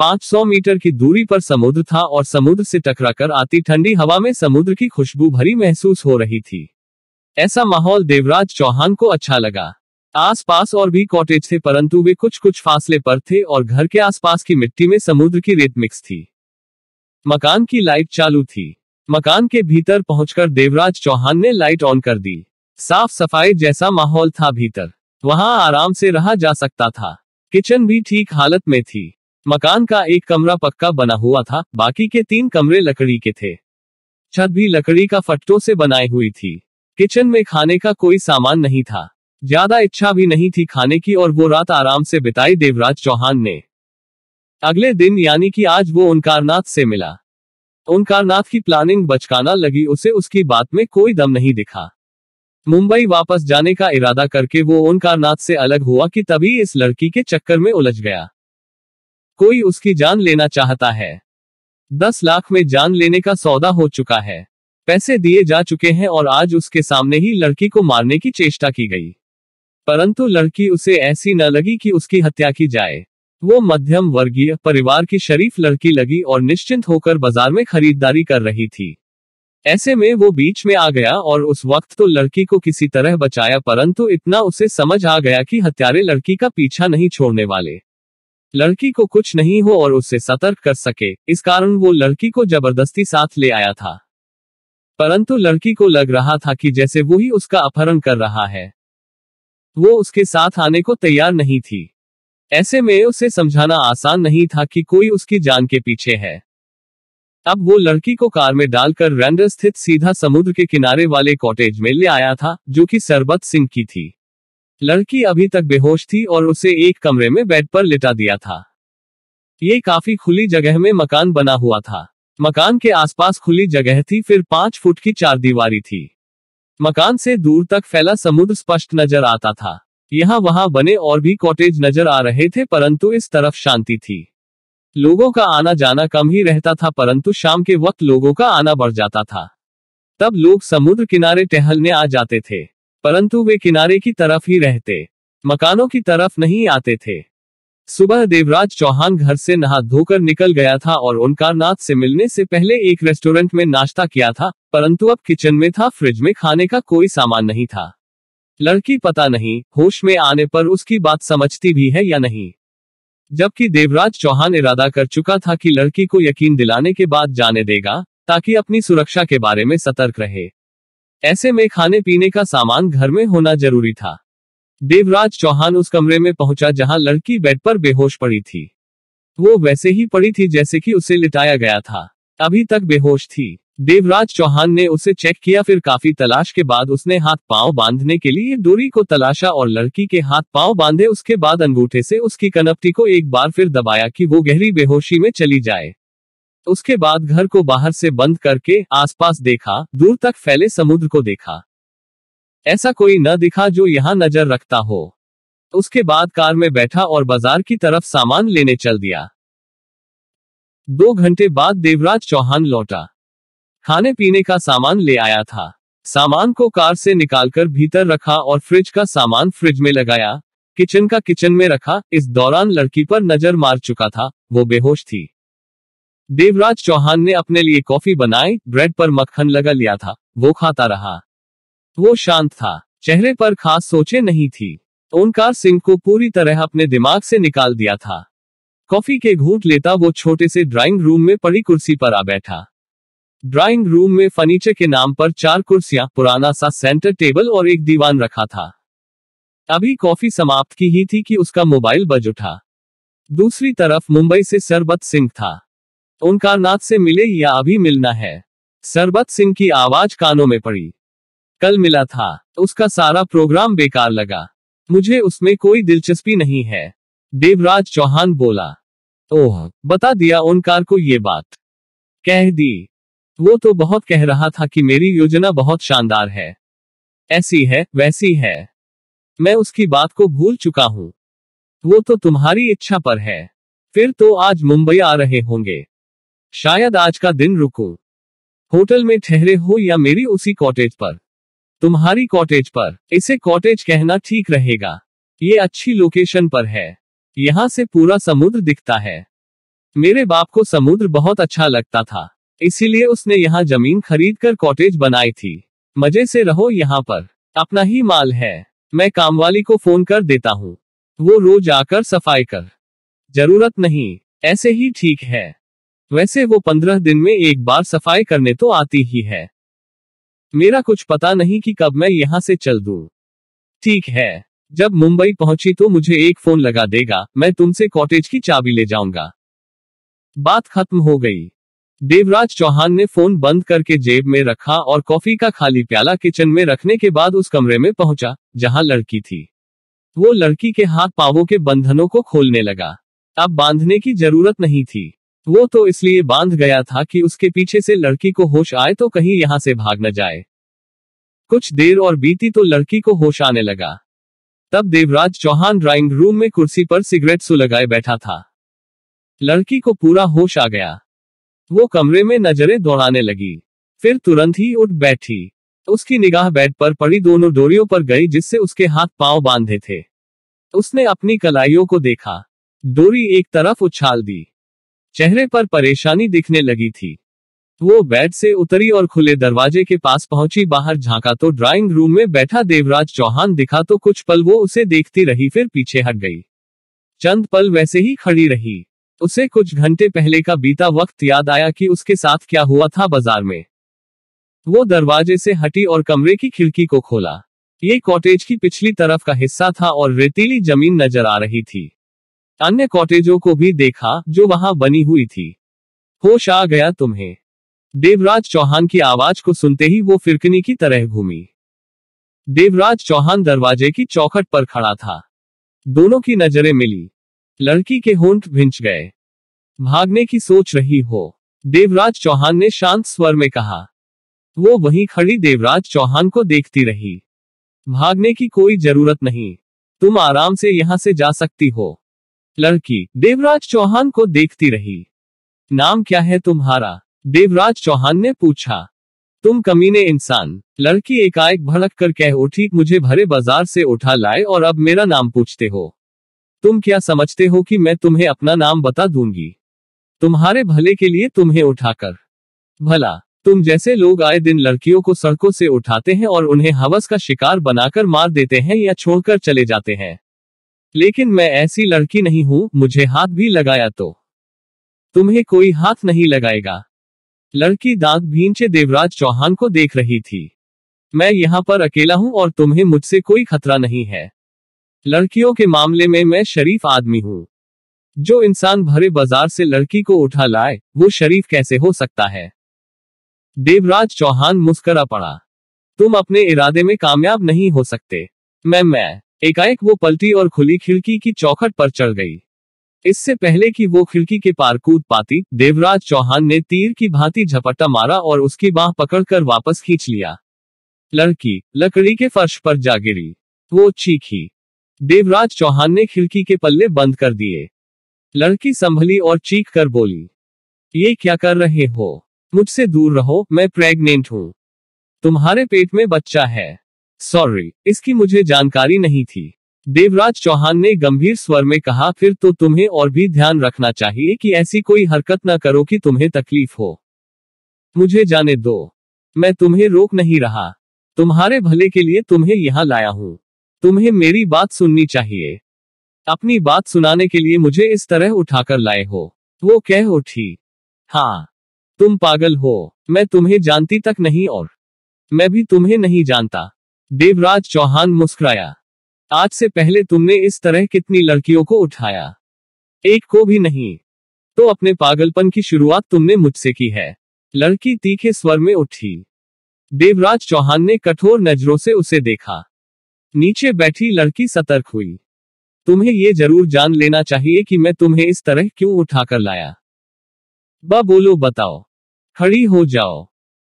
500 मीटर की दूरी पर समुद्र था और समुद्र से टकराकर आती ठंडी हवा में समुद्र की खुशबू भरी महसूस हो रही थी ऐसा माहौल देवराज चौहान को अच्छा लगा आसपास और भी कॉटेज थे परंतु वे कुछ कुछ फासले पर थे और घर के आसपास की मिट्टी में समुद्र की रेत मिक्स थी मकान की लाइट चालू थी मकान के भीतर पहुंचकर देवराज चौहान ने लाइट ऑन कर दी साफ सफाई जैसा माहौल था भीतर वहां आराम से रहा जा सकता था किचन भी ठीक हालत में थी मकान का एक कमरा पक्का बना हुआ था बाकी के तीन कमरे लकड़ी के थे छत भी लकड़ी का फट्टों से बनाई हुई थी किचन में खाने का कोई सामान नहीं था ज्यादा इच्छा भी नहीं थी खाने की और वो रात आराम से बिताई देवराज चौहान ने अगले दिन यानी कि आज वो ओंकारनाथ से मिला ओंकारनाथ की प्लानिंग बचकाना लगी उसे उसकी बात में कोई दम नहीं दिखा मुंबई वापस जाने का इरादा करके वो ओंकारनाथ से अलग हुआ कि तभी इस लड़की के चक्कर में उलझ गया कोई उसकी जान लेना चाहता है दस लाख में जान लेने का सौदा हो चुका है पैसे दिए जा चुके हैं और आज उसके सामने ही लड़की को मारने की चेष्टा की गई परंतु लड़की उसे ऐसी न लगी कि उसकी हत्या की जाए वो मध्यम वर्गीय परिवार की शरीफ लड़की लगी और निश्चिंत होकर बाजार में खरीदारी कर रही थी ऐसे में वो बीच में आ गया और उस वक्त तो लड़की को किसी तरह बचाया परंतु इतना उसे समझ आ गया कि हत्यारे लड़की का पीछा नहीं छोड़ने वाले लड़की को कुछ नहीं हो और उससे सतर्क कर सके इस कारण वो लड़की को जबरदस्ती साथ ले आया था परंतु लड़की को लग रहा था कि जैसे वो ही उसका अपहरण कर रहा है वो उसके साथ आने को तैयार नहीं थी ऐसे में उसे समझाना आसान नहीं था कि कोई उसकी जान के पीछे है अब वो लड़की को कार में डालकर रेंडर स्थित सीधा समुद्र के किनारे वाले कॉटेज में ले आया था जो कि सरबत सिंह की थी लड़की अभी तक बेहोश थी और उसे एक कमरे में बेड पर लिटा दिया था ये काफी खुली जगह में मकान बना हुआ था मकान के आसपास खुली जगह थी फिर पांच फुट की चार दीवारी थी मकान से दूर तक फैला समुद्र स्पष्ट नजर आता था यहाँ वहां बने और भी कॉटेज नजर आ रहे थे परंतु इस तरफ शांति थी लोगों का आना जाना कम ही रहता था परंतु शाम के वक्त लोगों का आना बढ़ जाता था तब लोग समुद्र किनारे टहलने आ जाते थे परंतु वे किनारे की तरफ ही रहते मकानों की तरफ नहीं आते थे सुबह देवराज चौहान घर से नहा धोकर निकल गया था और उनका नाथ से मिलने से पहले एक रेस्टोरेंट में नाश्ता किया था परंतु अब किचन में था फ्रिज में खाने का कोई सामान नहीं था लड़की पता नहीं होश में आने पर उसकी बात समझती भी है या नहीं जबकि देवराज चौहान इरादा कर चुका था कि लड़की को यकीन दिलाने के बाद जाने देगा ताकि अपनी सुरक्षा के बारे में सतर्क रहे ऐसे में खाने पीने का सामान घर में होना जरूरी था देवराज चौहान उस कमरे में पहुंचा जहां लड़की बेड पर बेहोश पड़ी थी वो वैसे ही पड़ी थी जैसे कि उसे लिटाया गया था अभी तक बेहोश थी देवराज चौहान ने उसे चेक किया फिर काफी तलाश के बाद उसने हाथ पांव बांधने के लिए डोरी को तलाशा और लड़की के हाथ पांव बांधे उसके बाद अंगूठे से उसकी कनपटी को एक बार फिर दबाया कि वो गहरी बेहोशी में चली जाए उसके बाद घर को बाहर से बंद करके आसपास देखा दूर तक फैले समुद्र को देखा ऐसा कोई न दिखा जो यहाँ नजर रखता हो उसके बाद कार में बैठा और बाजार की तरफ सामान लेने चल दिया दो घंटे बाद देवराज चौहान लौटा खाने पीने का सामान ले आया था सामान को कार से निकालकर भीतर रखा और फ्रिज का सामान फ्रिज में लगाया किचन का किचन में रखा इस दौरान लड़की पर नजर मार चुका था वो बेहोश थी देवराज चौहान ने अपने लिए कॉफी बनाए ब्रेड पर मक्खन लगा लिया था वो खाता रहा वो शांत था चेहरे पर खास सोचे नहीं थी ओंकार सिंह को पूरी तरह अपने दिमाग से निकाल दिया था कॉफी के घूट लेता वो छोटे से ड्राइंग रूम में पड़ी कुर्सी पर आ बैठा ड्राइंग रूम में फर्नीचर के नाम पर चार कुर्सियां पुराना सा सेंटर टेबल और एक दीवान रखा था अभी कॉफी समाप्त की ही थी कि उसका मोबाइल बज उठा दूसरी तरफ मुंबई से सरबत सिंह था तो उनका नाथ से मिले या अभी मिलना है सरबत सिंह की आवाज कानों में पड़ी कल मिला था तो उसका सारा प्रोग्राम बेकार लगा मुझे उसमें कोई दिलचस्पी नहीं है देवराज चौहान बोला ओह बता दिया उन को ये बात कह दी वो तो बहुत कह रहा था कि मेरी योजना बहुत शानदार है ऐसी है वैसी है मैं उसकी बात को भूल चुका हूं वो तो तुम्हारी इच्छा पर है फिर तो आज मुंबई आ रहे होंगे शायद आज का दिन रुको होटल में ठहरे हो या मेरी उसी कॉटेज पर तुम्हारी कॉटेज पर इसे कॉटेज कहना ठीक रहेगा ये अच्छी लोकेशन पर है यहाँ से पूरा समुद्र दिखता है मेरे बाप को समुद्र बहुत अच्छा लगता था इसीलिए उसने यहाँ जमीन खरीद कर कॉटेज बनाई थी मजे से रहो यहाँ पर अपना ही माल है मैं कामवाली को फोन कर देता हूँ वो रोज आकर सफाई कर जरूरत नहीं ऐसे ही ठीक है वैसे वो पंद्रह दिन में एक बार सफाई करने तो आती ही है मेरा कुछ पता नहीं कि कब मैं यहाँ से चल दू ठीक है जब मुंबई पहुंची तो मुझे एक फोन लगा देगा मैं तुमसे कॉटेज की चाबी ले जाऊंगा बात खत्म हो गई देवराज चौहान ने फोन बंद करके जेब में रखा और कॉफी का खाली प्याला किचन में रखने के बाद उस कमरे में पहुंचा जहां लड़की थी वो लड़की के हाथ पावों के बंधनों को खोलने लगा अब बांधने की जरूरत नहीं थी वो तो इसलिए बांध गया था कि उसके पीछे से लड़की को होश आए तो कहीं यहां से भाग न जाए कुछ देर और बीती तो लड़की को होश आने लगा तब देवराज चौहान ड्राइंग रूम में कुर्सी पर सिगरेट सुलगाए बैठा था लड़की को पूरा होश आ गया वो कमरे में नजरें दौड़ाने लगी फिर तुरंत ही उठ बैठी उसकी निगाह बेड पर पड़ी दोनों डोरियों पर गई जिससे उसके हाथ पांव बांधे थे उसने अपनी कलाइयों को देखा डोरी एक तरफ उछाल दी चेहरे पर परेशानी दिखने लगी थी वो बेड से उतरी और खुले दरवाजे के पास पहुंची बाहर झांका तो ड्राइंग रूम में बैठा देवराज चौहान दिखा तो कुछ पल वो उसे देखती रही फिर पीछे हट गई चंद पल वैसे ही खड़ी रही उसे कुछ घंटे पहले का बीता वक्त याद आया कि उसके साथ क्या हुआ था बाजार में वो दरवाजे से हटी और कमरे की खिड़की को खोला ये कॉटेज की पिछली तरफ का हिस्सा था और रेतीली जमीन नजर आ रही थी अन्य कॉटेजों को भी देखा जो वहां बनी हुई थी होश आ गया तुम्हें देवराज चौहान की आवाज को सुनते ही वो फिरकनी की तरह घूमी देवराज चौहान दरवाजे की चौखट पर खड़ा था दोनों की नजरें मिली लड़की के होंठ भिंच गए भागने की सोच रही हो देवराज चौहान ने शांत स्वर में कहा वो वहीं खड़ी देवराज चौहान को देखती रही भागने की कोई जरूरत नहीं तुम आराम से यहां से जा सकती हो लड़की देवराज चौहान को देखती रही नाम क्या है तुम्हारा देवराज चौहान ने पूछा तुम कमीने इंसान लड़की एकाएक भड़क कर कह उठी मुझे भरे बाजार से उठा लाए और अब मेरा नाम पूछते हो तुम क्या समझते हो कि मैं तुम्हें अपना नाम बता दूंगी तुम्हारे भले के लिए तुम्हें उठाकर भला तुम जैसे लोग आए दिन लड़कियों को सड़कों से उठाते हैं और उन्हें हवस का शिकार बनाकर मार देते हैं या छोड़कर चले जाते हैं लेकिन मैं ऐसी लड़की नहीं हूं मुझे हाथ भी लगाया तो तुम्हें कोई हाथ नहीं लगाएगा लड़की दांत भींचे देवराज चौहान को देख रही थी मैं यहाँ पर अकेला हूँ और तुम्हें मुझसे कोई खतरा नहीं है लड़कियों के मामले में मैं शरीफ आदमी हूँ जो इंसान भरे बाजार से लड़की को उठा लाए वो शरीफ कैसे हो सकता है देवराज चौहान मुस्करा पड़ा तुम अपने इरादे में कामयाब नहीं हो सकते मैं मैं एकाएक वो पलटी और खुली खिड़की की चौखट पर चढ़ गई इससे पहले कि वो खिड़की के पार कूद पाती देवराज चौहान ने तीर की भांति झपट्टा मारा और उसकी बाह पकड़कर वापस खींच लिया लड़की लकड़ी के फर्श पर जा गिरी वो चीखी देवराज चौहान ने खिड़की के पल्ले बंद कर दिए लड़की संभली और चीख कर बोली ये क्या कर रहे हो मुझसे दूर रहो मैं प्रेग्नेंट हूँ तुम्हारे पेट में बच्चा है सॉरी इसकी मुझे जानकारी नहीं थी देवराज चौहान ने गंभीर स्वर में कहा फिर तो तुम्हें और भी ध्यान रखना चाहिए कि ऐसी कोई हरकत न करो कि तुम्हें तकलीफ हो मुझे जाने दो मैं तुम्हें रोक नहीं रहा तुम्हारे भले के लिए तुम्हें यहाँ लाया हूँ तुम्हें मेरी बात सुननी चाहिए अपनी बात सुनाने के लिए मुझे इस तरह उठाकर लाए हो वो कह उठी हाँ तुम पागल हो मैं तुम्हें जानती तक नहीं और मैं भी तुम्हें नहीं जानता देवराज चौहान मुस्कुराया आज से पहले तुमने इस तरह कितनी लड़कियों को उठाया एक को भी नहीं तो अपने पागलपन की शुरुआत तुमने मुझसे की है लड़की तीखे स्वर में उठी देवराज चौहान ने कठोर नजरों से उसे देखा नीचे बैठी लड़की सतर्क हुई तुम्हें ये जरूर जान लेना चाहिए कि मैं तुम्हें इस तरह क्यों उठाकर लाया बा बोलो बताओ खड़ी हो जाओ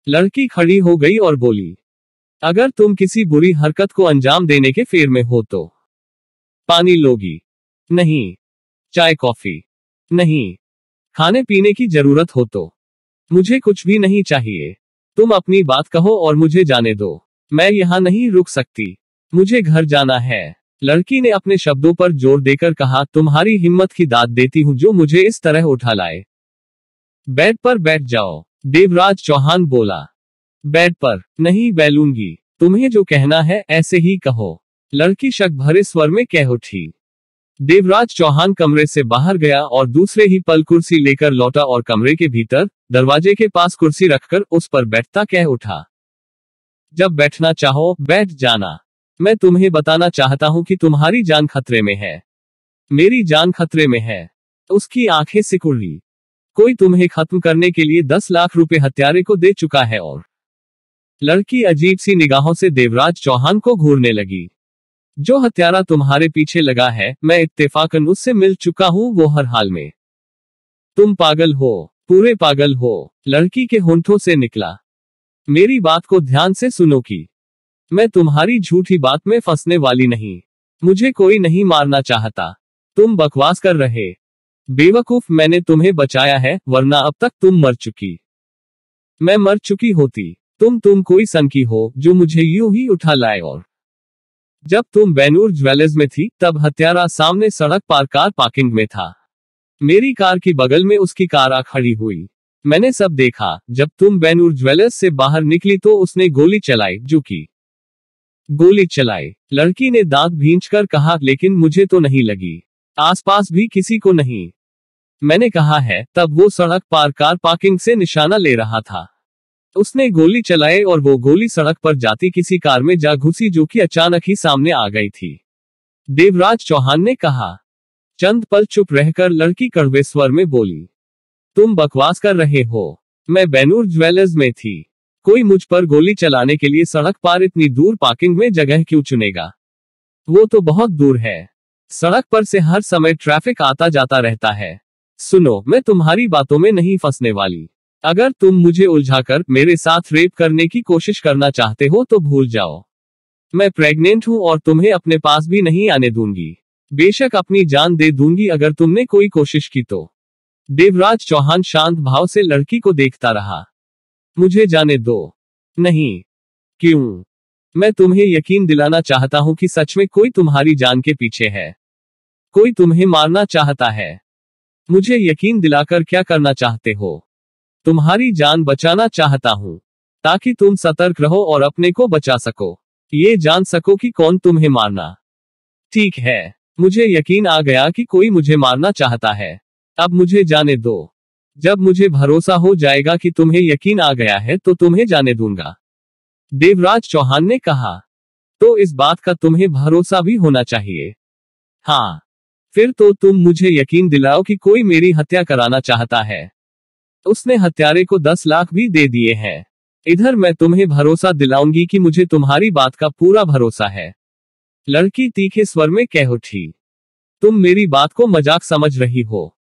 लड़की खड़ी हो गई और बोली अगर तुम किसी बुरी हरकत को अंजाम देने के फेर में हो तो पानी लोगी नहीं चाय कॉफी नहीं खाने पीने की जरूरत हो तो मुझे कुछ भी नहीं चाहिए तुम अपनी बात कहो और मुझे जाने दो मैं यहाँ नहीं रुक सकती मुझे घर जाना है लड़की ने अपने शब्दों पर जोर देकर कहा तुम्हारी हिम्मत की दाद देती हूँ जो मुझे इस तरह उठा लाए बेड पर बैठ जाओ देवराज चौहान बोला बेड पर नहीं बैलूंगी तुम्हें जो कहना है ऐसे ही कहो लड़की शक भरे स्वर में कह उठी देवराज चौहान कमरे से बाहर गया और दूसरे ही पल कुर्सी लेकर लौटा और कमरे के भीतर दरवाजे के पास कुर्सी रखकर उस पर बैठता कह उठा जब बैठना चाहो बैठ जाना मैं तुम्हें बताना चाहता हूं कि तुम्हारी जान खतरे में है मेरी जान खतरे में है उसकी आंखें सिकुड़ कोई तुम्हें खत्म करने के लिए दस लाख रुपए हत्यारे को दे चुका है और लड़की अजीब सी निगाहों से देवराज चौहान को घूरने लगी जो हत्यारा तुम्हारे पीछे लगा है मैं इत्तेफाकन उससे मिल चुका हूँ वो हर हाल में तुम पागल हो पूरे पागल हो लड़की के होंठों से निकला मेरी बात को ध्यान से सुनो कि मैं तुम्हारी झूठी बात में फंसने वाली नहीं मुझे कोई नहीं मारना चाहता तुम बकवास कर रहे बेवकूफ मैंने तुम्हें बचाया है वरना अब तक तुम मर चुकी मैं मर चुकी होती तुम तुम कोई संकी हो जो मुझे यूं ही उठा लाए और जब तुम बैनूर ज्वेलर्स में थी तब हत्यारा सामने सड़क पार कार पार्किंग में था मेरी कार के बगल में उसकी कार आ खड़ी हुई मैंने सब देखा जब तुम बैनूर ज्वेलर्स से बाहर निकली तो उसने गोली चलाई जो की गोली चलाई लड़की ने दांत भींच कर कहा लेकिन मुझे तो नहीं लगी आसपास भी किसी को नहीं मैंने कहा है तब वो सड़क पार कार पार्किंग से निशाना ले रहा था उसने गोली चलाए और वो गोली सड़क पर जाती किसी कार में जा घुसी जो कि अचानक ही सामने आ गई थी देवराज चौहान ने कहा चंद पल चुप रहकर लड़की कड़वे स्वर में बोली तुम बकवास कर रहे हो मैं बैनूर ज्वेलर्स में थी कोई मुझ पर गोली चलाने के लिए सड़क पार इतनी दूर पार्किंग में जगह क्यों चुनेगा वो तो बहुत दूर है सड़क पर से हर समय ट्रैफिक आता जाता रहता है सुनो मैं तुम्हारी बातों में नहीं फंसने वाली अगर तुम मुझे उलझाकर मेरे साथ रेप करने की कोशिश करना चाहते हो तो भूल जाओ मैं प्रेग्नेंट हूं और तुम्हें अपने पास भी नहीं आने दूंगी बेशक अपनी जान दे दूंगी अगर तुमने कोई कोशिश की तो देवराज चौहान शांत भाव से लड़की को देखता रहा मुझे जाने दो नहीं क्यों मैं तुम्हें यकीन दिलाना चाहता हूं कि सच में कोई तुम्हारी जान के पीछे है कोई तुम्हें मारना चाहता है मुझे यकीन दिलाकर क्या करना चाहते हो तुम्हारी जान बचाना चाहता हूँ ताकि तुम सतर्क रहो और अपने को बचा सको ये जान सको कि कौन तुम्हें मारना ठीक है मुझे यकीन आ गया कि कोई मुझे मारना चाहता है अब मुझे जाने दो जब मुझे भरोसा हो जाएगा कि तुम्हें यकीन आ गया है तो तुम्हें जाने दूंगा देवराज चौहान ने कहा तो इस बात का तुम्हें भरोसा भी होना चाहिए हाँ फिर तो तुम मुझे यकीन दिलाओ कि कोई मेरी हत्या कराना चाहता है उसने हत्यारे को दस लाख भी दे दिए हैं इधर मैं तुम्हें भरोसा दिलाऊंगी कि मुझे तुम्हारी बात का पूरा भरोसा है लड़की तीखे स्वर में कह उठी तुम मेरी बात को मजाक समझ रही हो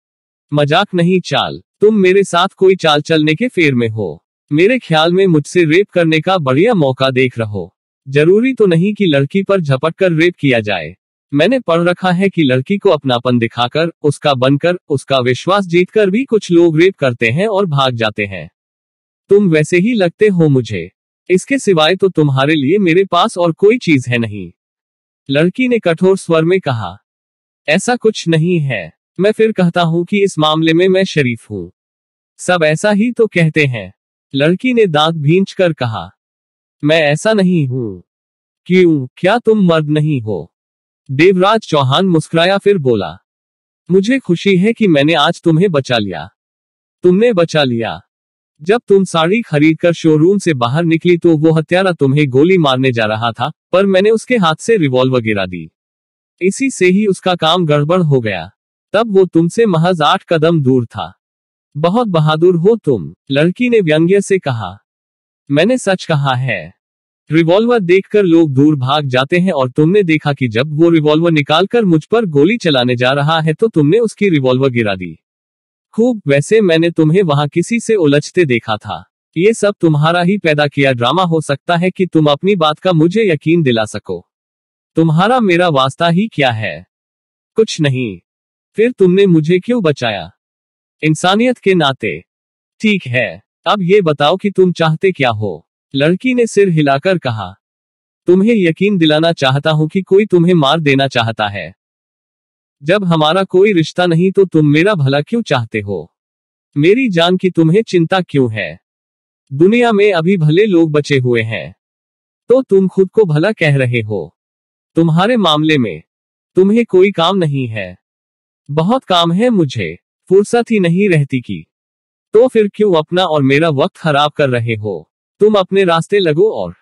मजाक नहीं चाल तुम मेरे साथ कोई चाल चलने के फेर में हो मेरे ख्याल में मुझसे रेप करने का बढ़िया मौका देख रहो जरूरी तो नहीं कि लड़की पर झपट कर रेप किया जाए मैंने पढ़ रखा है कि लड़की को अपनापन दिखाकर उसका बनकर उसका विश्वास जीतकर भी कुछ लोग रेप करते हैं और भाग जाते हैं तुम वैसे ही लगते हो मुझे इसके सिवाय तो तुम्हारे लिए मेरे पास और कोई चीज है नहीं लड़की ने कठोर स्वर में कहा ऐसा कुछ नहीं है मैं फिर कहता हूं कि इस मामले में मैं शरीफ हूं सब ऐसा ही तो कहते हैं लड़की ने दांत भींच कर कहा मैं ऐसा नहीं हूं क्यों क्या तुम मर्द नहीं हो देवराज चौहान मुस्कुराया फिर बोला मुझे खुशी है कि मैंने आज तुम्हें बचा लिया तुमने बचा लिया जब तुम साड़ी खरीद कर शोरूम से बाहर निकली तो वो हत्यारा तुम्हें गोली मारने जा रहा था पर मैंने उसके हाथ से रिवॉल्वर गिरा दी इसी से ही उसका काम गड़बड़ हो गया तब वो तुमसे महज आठ कदम दूर था बहुत बहादुर हो तुम लड़की ने व्यंग्य से कहा मैंने सच कहा है रिवॉल्वर देखकर लोग दूर भाग जाते हैं और तुमने देखा कि जब वो रिवॉल्वर निकालकर मुझ पर गोली चलाने जा रहा है तो तुमने उसकी रिवॉल्वर गिरा दी खूब वैसे मैंने तुम्हें वहां किसी से उलझते देखा था ये सब तुम्हारा ही पैदा किया ड्रामा हो सकता है कि तुम अपनी बात का मुझे यकीन दिला सको तुम्हारा मेरा वास्ता ही क्या है कुछ नहीं फिर तुमने मुझे क्यों बचाया इंसानियत के नाते ठीक है अब ये बताओ कि तुम चाहते क्या हो लड़की ने सिर हिलाकर कहा तुम्हें यकीन दिलाना चाहता हूं कि कोई तुम्हें मार देना चाहता है जब हमारा कोई रिश्ता नहीं तो तुम मेरा भला क्यों चाहते हो मेरी जान की तुम्हें चिंता क्यों है दुनिया में अभी भले लोग बचे हुए हैं तो तुम खुद को भला कह रहे हो तुम्हारे मामले में तुम्हें कोई काम नहीं है बहुत काम है मुझे फुर्सत ही नहीं रहती की तो फिर क्यों अपना और मेरा वक्त खराब कर रहे हो तुम अपने रास्ते लगो और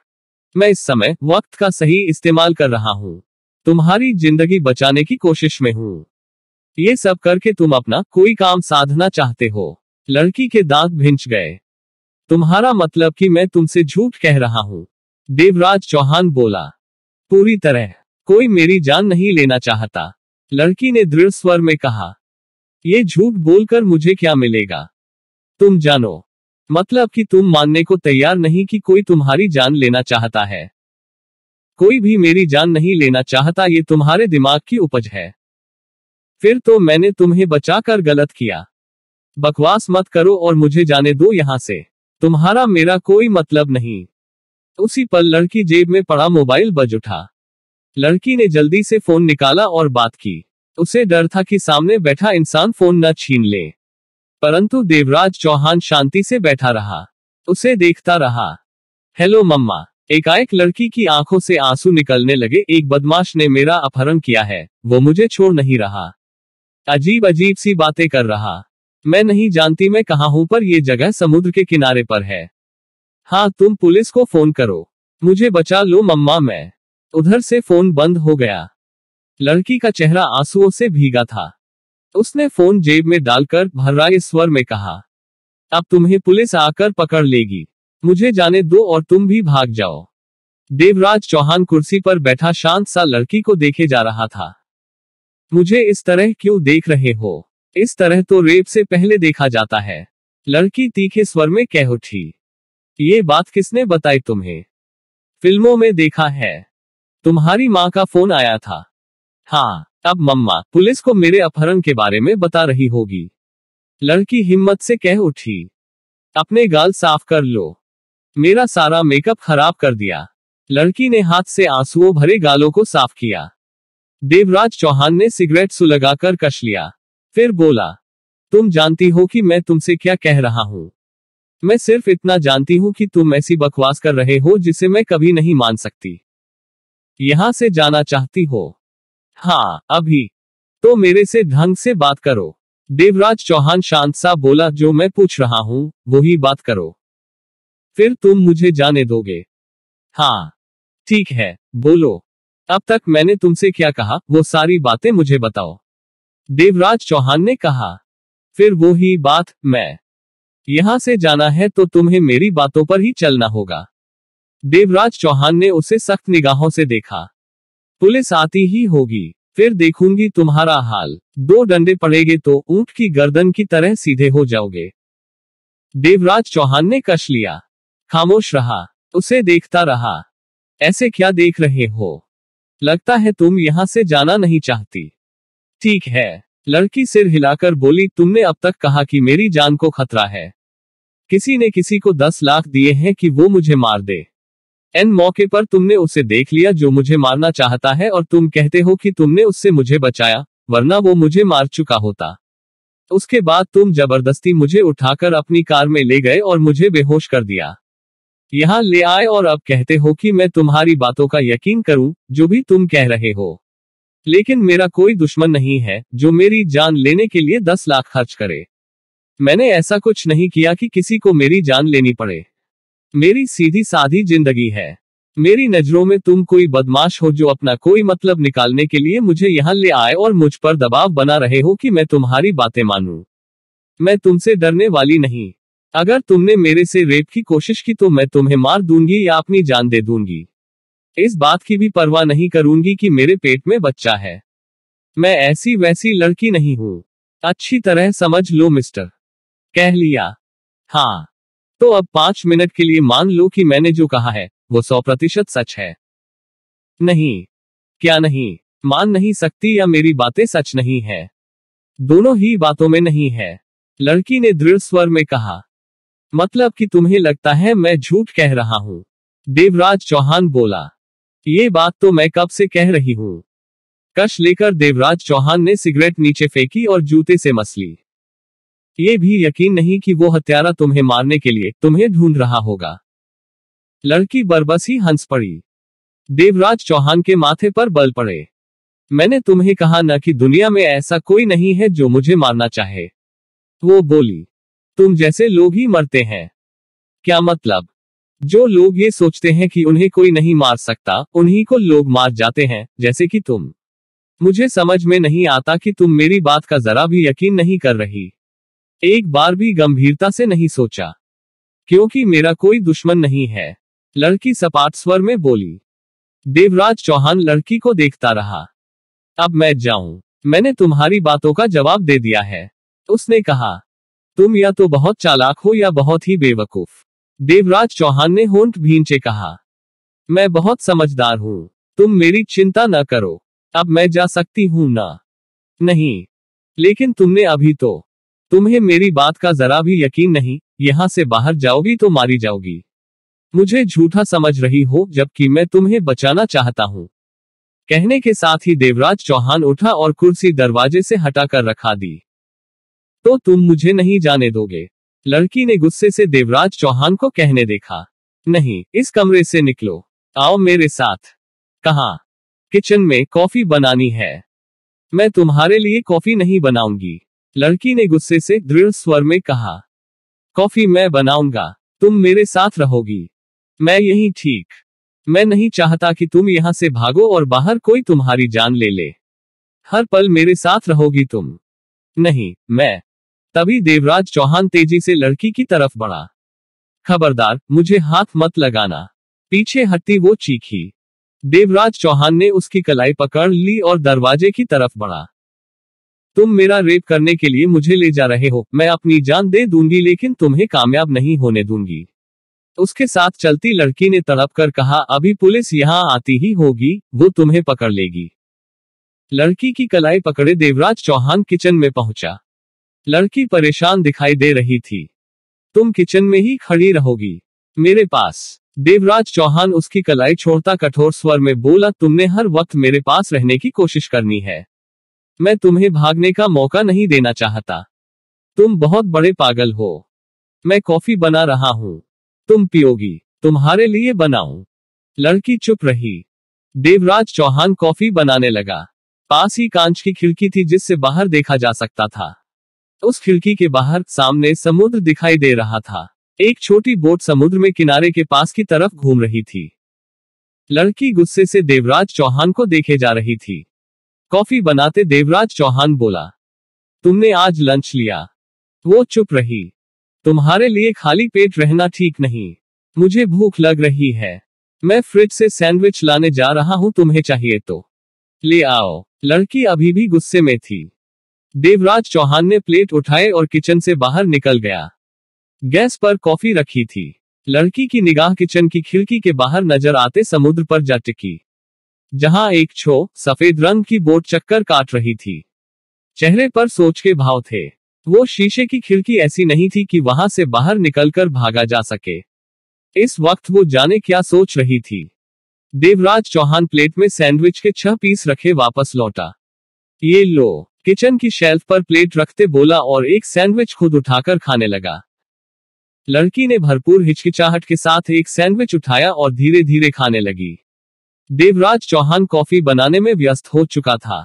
मैं इस समय वक्त का सही इस्तेमाल कर रहा हूँ तुम्हारी जिंदगी बचाने की कोशिश में हूँ ये सब करके तुम अपना कोई काम साधना चाहते हो लड़की के दांत भिंच गए तुम्हारा मतलब कि मैं तुमसे झूठ कह रहा हूँ देवराज चौहान बोला पूरी तरह कोई मेरी जान नहीं लेना चाहता लड़की ने दृढ़ स्वर में कहा यह झूठ बोलकर मुझे क्या मिलेगा तुम जानो मतलब कि तुम मानने को तैयार नहीं कि कोई तुम्हारी जान लेना चाहता है कोई भी मेरी जान नहीं लेना चाहता ये तुम्हारे दिमाग की उपज है फिर तो मैंने तुम्हें बचाकर गलत किया बकवास मत करो और मुझे जाने दो यहां से तुम्हारा मेरा कोई मतलब नहीं उसी पल लड़की जेब में पड़ा मोबाइल बज उठा लड़की ने जल्दी से फोन निकाला और बात की उसे डर था कि सामने बैठा इंसान फोन न छीन ले परंतु देवराज चौहान शांति से बैठा रहा उसे देखता रहा हेलो मम्मा एकाएक लड़की की आंखों से आंसू निकलने लगे एक बदमाश ने मेरा अपहरण किया है वो मुझे छोड़ नहीं रहा अजीब अजीब सी बातें कर रहा मैं नहीं जानती मैं कहा हूं पर ये जगह समुद्र के किनारे पर है हाँ तुम पुलिस को फोन करो मुझे बचा लो मम्मा मैं उधर से फोन बंद हो गया लड़की का चेहरा आंसुओं से भीगा था उसने फोन जेब में डालकर भर्राए स्वर में कहा अब तुम्हें पुलिस आकर पकड़ लेगी मुझे जाने दो और तुम भी भाग जाओ देवराज चौहान कुर्सी पर बैठा शांत सा लड़की को देखे जा रहा था मुझे इस तरह क्यों देख रहे हो इस तरह तो रेप से पहले देखा जाता है लड़की तीखे स्वर में कह उठी ये बात किसने बताई तुम्हें फिल्मों में देखा है तुम्हारी माँ का फोन आया था हाँ अब मम्मा पुलिस को मेरे अपहरण के बारे में बता रही होगी लड़की हिम्मत से कह उठी अपने गाल साफ कर लो मेरा सारा मेकअप खराब कर दिया लड़की ने हाथ से आंसुओं भरे गालों को साफ किया देवराज चौहान ने सिगरेट सुलगाकर कश लिया फिर बोला तुम जानती हो कि मैं तुमसे क्या कह रहा हूं मैं सिर्फ इतना जानती हूं कि तुम ऐसी बकवास कर रहे हो जिसे मैं कभी नहीं मान सकती यहां से जाना चाहती हो हाँ अभी तो मेरे से ढंग से बात करो देवराज चौहान शांत सा बोला जो मैं पूछ रहा हूं वही बात करो फिर तुम मुझे जाने दोगे हाँ ठीक है बोलो अब तक मैंने तुमसे क्या कहा वो सारी बातें मुझे बताओ देवराज चौहान ने कहा फिर वो ही बात मैं यहां से जाना है तो तुम्हें मेरी बातों पर ही चलना होगा देवराज चौहान ने उसे सख्त निगाहों से देखा पुलिस आती ही होगी फिर देखूंगी तुम्हारा हाल दो डंडे पड़ेगे तो ऊंट की गर्दन की तरह सीधे हो जाओगे देवराज चौहान ने कश लिया खामोश रहा उसे देखता रहा ऐसे क्या देख रहे हो लगता है तुम यहां से जाना नहीं चाहती ठीक है लड़की सिर हिलाकर बोली तुमने अब तक कहा कि मेरी जान को खतरा है किसी ने किसी को दस लाख दिए हैं कि वो मुझे मार दे एन मौके पर तुमने उसे देख लिया जो मुझे मारना चाहता है और तुम कहते हो कि तुमने उससे मुझे बचाया वरना वो मुझे मार चुका होता उसके बाद तुम जबरदस्ती मुझे उठाकर अपनी कार में ले गए और मुझे बेहोश कर दिया यहाँ ले आए और अब कहते हो कि मैं तुम्हारी बातों का यकीन करूं जो भी तुम कह रहे हो लेकिन मेरा कोई दुश्मन नहीं है जो मेरी जान लेने के लिए दस लाख खर्च करे मैंने ऐसा कुछ नहीं किया कि किसी को मेरी जान लेनी पड़े मेरी सीधी साधी जिंदगी है मेरी नजरों में तुम कोई बदमाश हो जो अपना कोई मतलब निकालने के लिए मुझे यहाँ ले आए और मुझ पर दबाव बना रहे हो कि मैं तुम्हारी बातें मानूं। मैं तुमसे डरने वाली नहीं अगर तुमने मेरे से रेप की कोशिश की तो मैं तुम्हें मार दूंगी या अपनी जान दे दूंगी इस बात की भी परवाह नहीं करूंगी कि मेरे पेट में बच्चा है मैं ऐसी वैसी लड़की नहीं हूं अच्छी तरह समझ लो मिस्टर कह लिया हाँ तो अब पांच मिनट के लिए मान लो कि मैंने जो कहा है वो सौ प्रतिशत सच है नहीं क्या नहीं मान नहीं सकती या मेरी बातें सच नहीं है दोनों ही बातों में नहीं है लड़की ने दृढ़ स्वर में कहा मतलब कि तुम्हें लगता है मैं झूठ कह रहा हूं देवराज चौहान बोला ये बात तो मैं कब से कह रही हूं कश लेकर देवराज चौहान ने सिगरेट नीचे फेंकी और जूते से मसली ये भी यकीन नहीं कि वो हत्यारा तुम्हें मारने के लिए तुम्हें ढूंढ रहा होगा लड़की बरबस ही हंस पड़ी देवराज चौहान के माथे पर बल पड़े मैंने तुम्हें कहा ना कि दुनिया में ऐसा कोई नहीं है जो मुझे मारना चाहे वो बोली तुम जैसे लोग ही मरते हैं क्या मतलब जो लोग ये सोचते हैं कि उन्हें कोई नहीं मार सकता उन्हीं को लोग मार जाते हैं जैसे कि तुम मुझे समझ में नहीं आता कि तुम मेरी बात का जरा भी यकीन नहीं कर रही एक बार भी गंभीरता से नहीं सोचा क्योंकि मेरा कोई दुश्मन नहीं है लड़की सपाट स्वर में बोली देवराज चौहान लड़की को देखता रहा अब मैं जाऊं मैंने तुम्हारी बातों का जवाब दे दिया है उसने कहा तुम या तो बहुत चालाक हो या बहुत ही बेवकूफ देवराज चौहान ने होंट भींचे कहा मैं बहुत समझदार हूँ तुम मेरी चिंता न करो अब मैं जा सकती हूँ ना नहीं लेकिन तुमने अभी तो तुम्हें मेरी बात का जरा भी यकीन नहीं यहाँ से बाहर जाओगी तो मारी जाओगी मुझे झूठा समझ रही हो जबकि मैं तुम्हें बचाना चाहता हूँ कहने के साथ ही देवराज चौहान उठा और कुर्सी दरवाजे से हटाकर रखा दी तो तुम मुझे नहीं जाने दोगे लड़की ने गुस्से से देवराज चौहान को कहने देखा नहीं इस कमरे से निकलो आओ मेरे साथ कहा किचन में कॉफी बनानी है मैं तुम्हारे लिए कॉफी नहीं बनाऊंगी लड़की ने गुस्से से दृढ़ स्वर में कहा कॉफी मैं बनाऊंगा तुम मेरे साथ रहोगी मैं यही ठीक मैं नहीं चाहता कि तुम यहां से भागो और बाहर कोई तुम्हारी जान ले ले हर पल मेरे साथ रहोगी तुम नहीं मैं तभी देवराज चौहान तेजी से लड़की की तरफ बढ़ा खबरदार मुझे हाथ मत लगाना पीछे हटती वो चीखी देवराज चौहान ने उसकी कलाई पकड़ ली और दरवाजे की तरफ बढ़ा तुम मेरा रेप करने के लिए मुझे ले जा रहे हो मैं अपनी जान दे दूंगी लेकिन तुम्हें कामयाब नहीं होने दूंगी उसके साथ चलती लड़की ने तड़प कर कहा अभी पुलिस यहाँ आती ही होगी वो तुम्हें पकड़ लेगी लड़की की कलाई पकड़े देवराज चौहान किचन में पहुंचा लड़की परेशान दिखाई दे रही थी तुम किचन में ही खड़ी रहोगी मेरे पास देवराज चौहान उसकी कलाई छोड़ता कठोर स्वर में बोला तुमने हर वक्त मेरे पास रहने की कोशिश करनी है मैं तुम्हें भागने का मौका नहीं देना चाहता तुम बहुत बड़े पागल हो मैं कॉफी बना रहा हूं तुम पियोगी तुम्हारे लिए बनाऊ लड़की चुप रही देवराज चौहान कॉफी बनाने लगा पास ही कांच की खिड़की थी जिससे बाहर देखा जा सकता था उस खिड़की के बाहर सामने समुद्र दिखाई दे रहा था एक छोटी बोट समुद्र में किनारे के पास की तरफ घूम रही थी लड़की गुस्से से देवराज चौहान को देखे जा रही थी कॉफी बनाते देवराज चौहान बोला तुमने आज लंच लिया वो चुप रही तुम्हारे लिए खाली पेट रहना ठीक नहीं मुझे भूख लग रही है मैं फ्रिज से सैंडविच लाने जा रहा हूं तुम्हें चाहिए तो ले आओ लड़की अभी भी गुस्से में थी देवराज चौहान ने प्लेट उठाए और किचन से बाहर निकल गया गैस पर कॉफी रखी थी लड़की की निगाह किचन की खिड़की के बाहर नजर आते समुद्र पर जा टिकी जहां एक छो सफेद रंग की बोट चक्कर काट रही थी चेहरे पर सोच के भाव थे वो शीशे की खिड़की ऐसी नहीं थी कि वहां से बाहर निकलकर भागा जा सके इस वक्त वो जाने क्या सोच रही थी देवराज चौहान प्लेट में सैंडविच के छह पीस रखे वापस लौटा ये लो किचन की शेल्फ पर प्लेट रखते बोला और एक सैंडविच खुद उठाकर खाने लगा लड़की ने भरपूर हिचकिचाहट के साथ एक सैंडविच उठाया और धीरे धीरे खाने लगी देवराज चौहान कॉफी बनाने में व्यस्त हो चुका था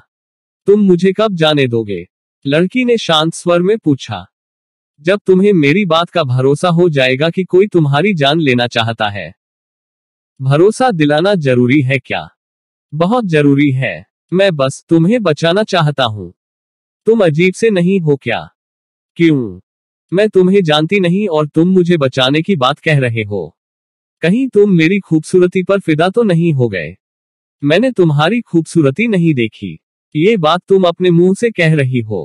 तुम मुझे कब जाने दोगे लड़की ने शांत स्वर में पूछा जब तुम्हें मेरी बात का भरोसा हो जाएगा कि कोई तुम्हारी जान लेना चाहता है भरोसा दिलाना जरूरी है क्या बहुत जरूरी है मैं बस तुम्हें बचाना चाहता हूं तुम अजीब से नहीं हो क्या क्यों मैं तुम्हें जानती नहीं और तुम मुझे बचाने की बात कह रहे हो कहीं तुम मेरी खूबसूरती पर फिदा तो नहीं हो गए मैंने तुम्हारी खूबसूरती नहीं देखी ये बात तुम अपने मुंह से कह रही हो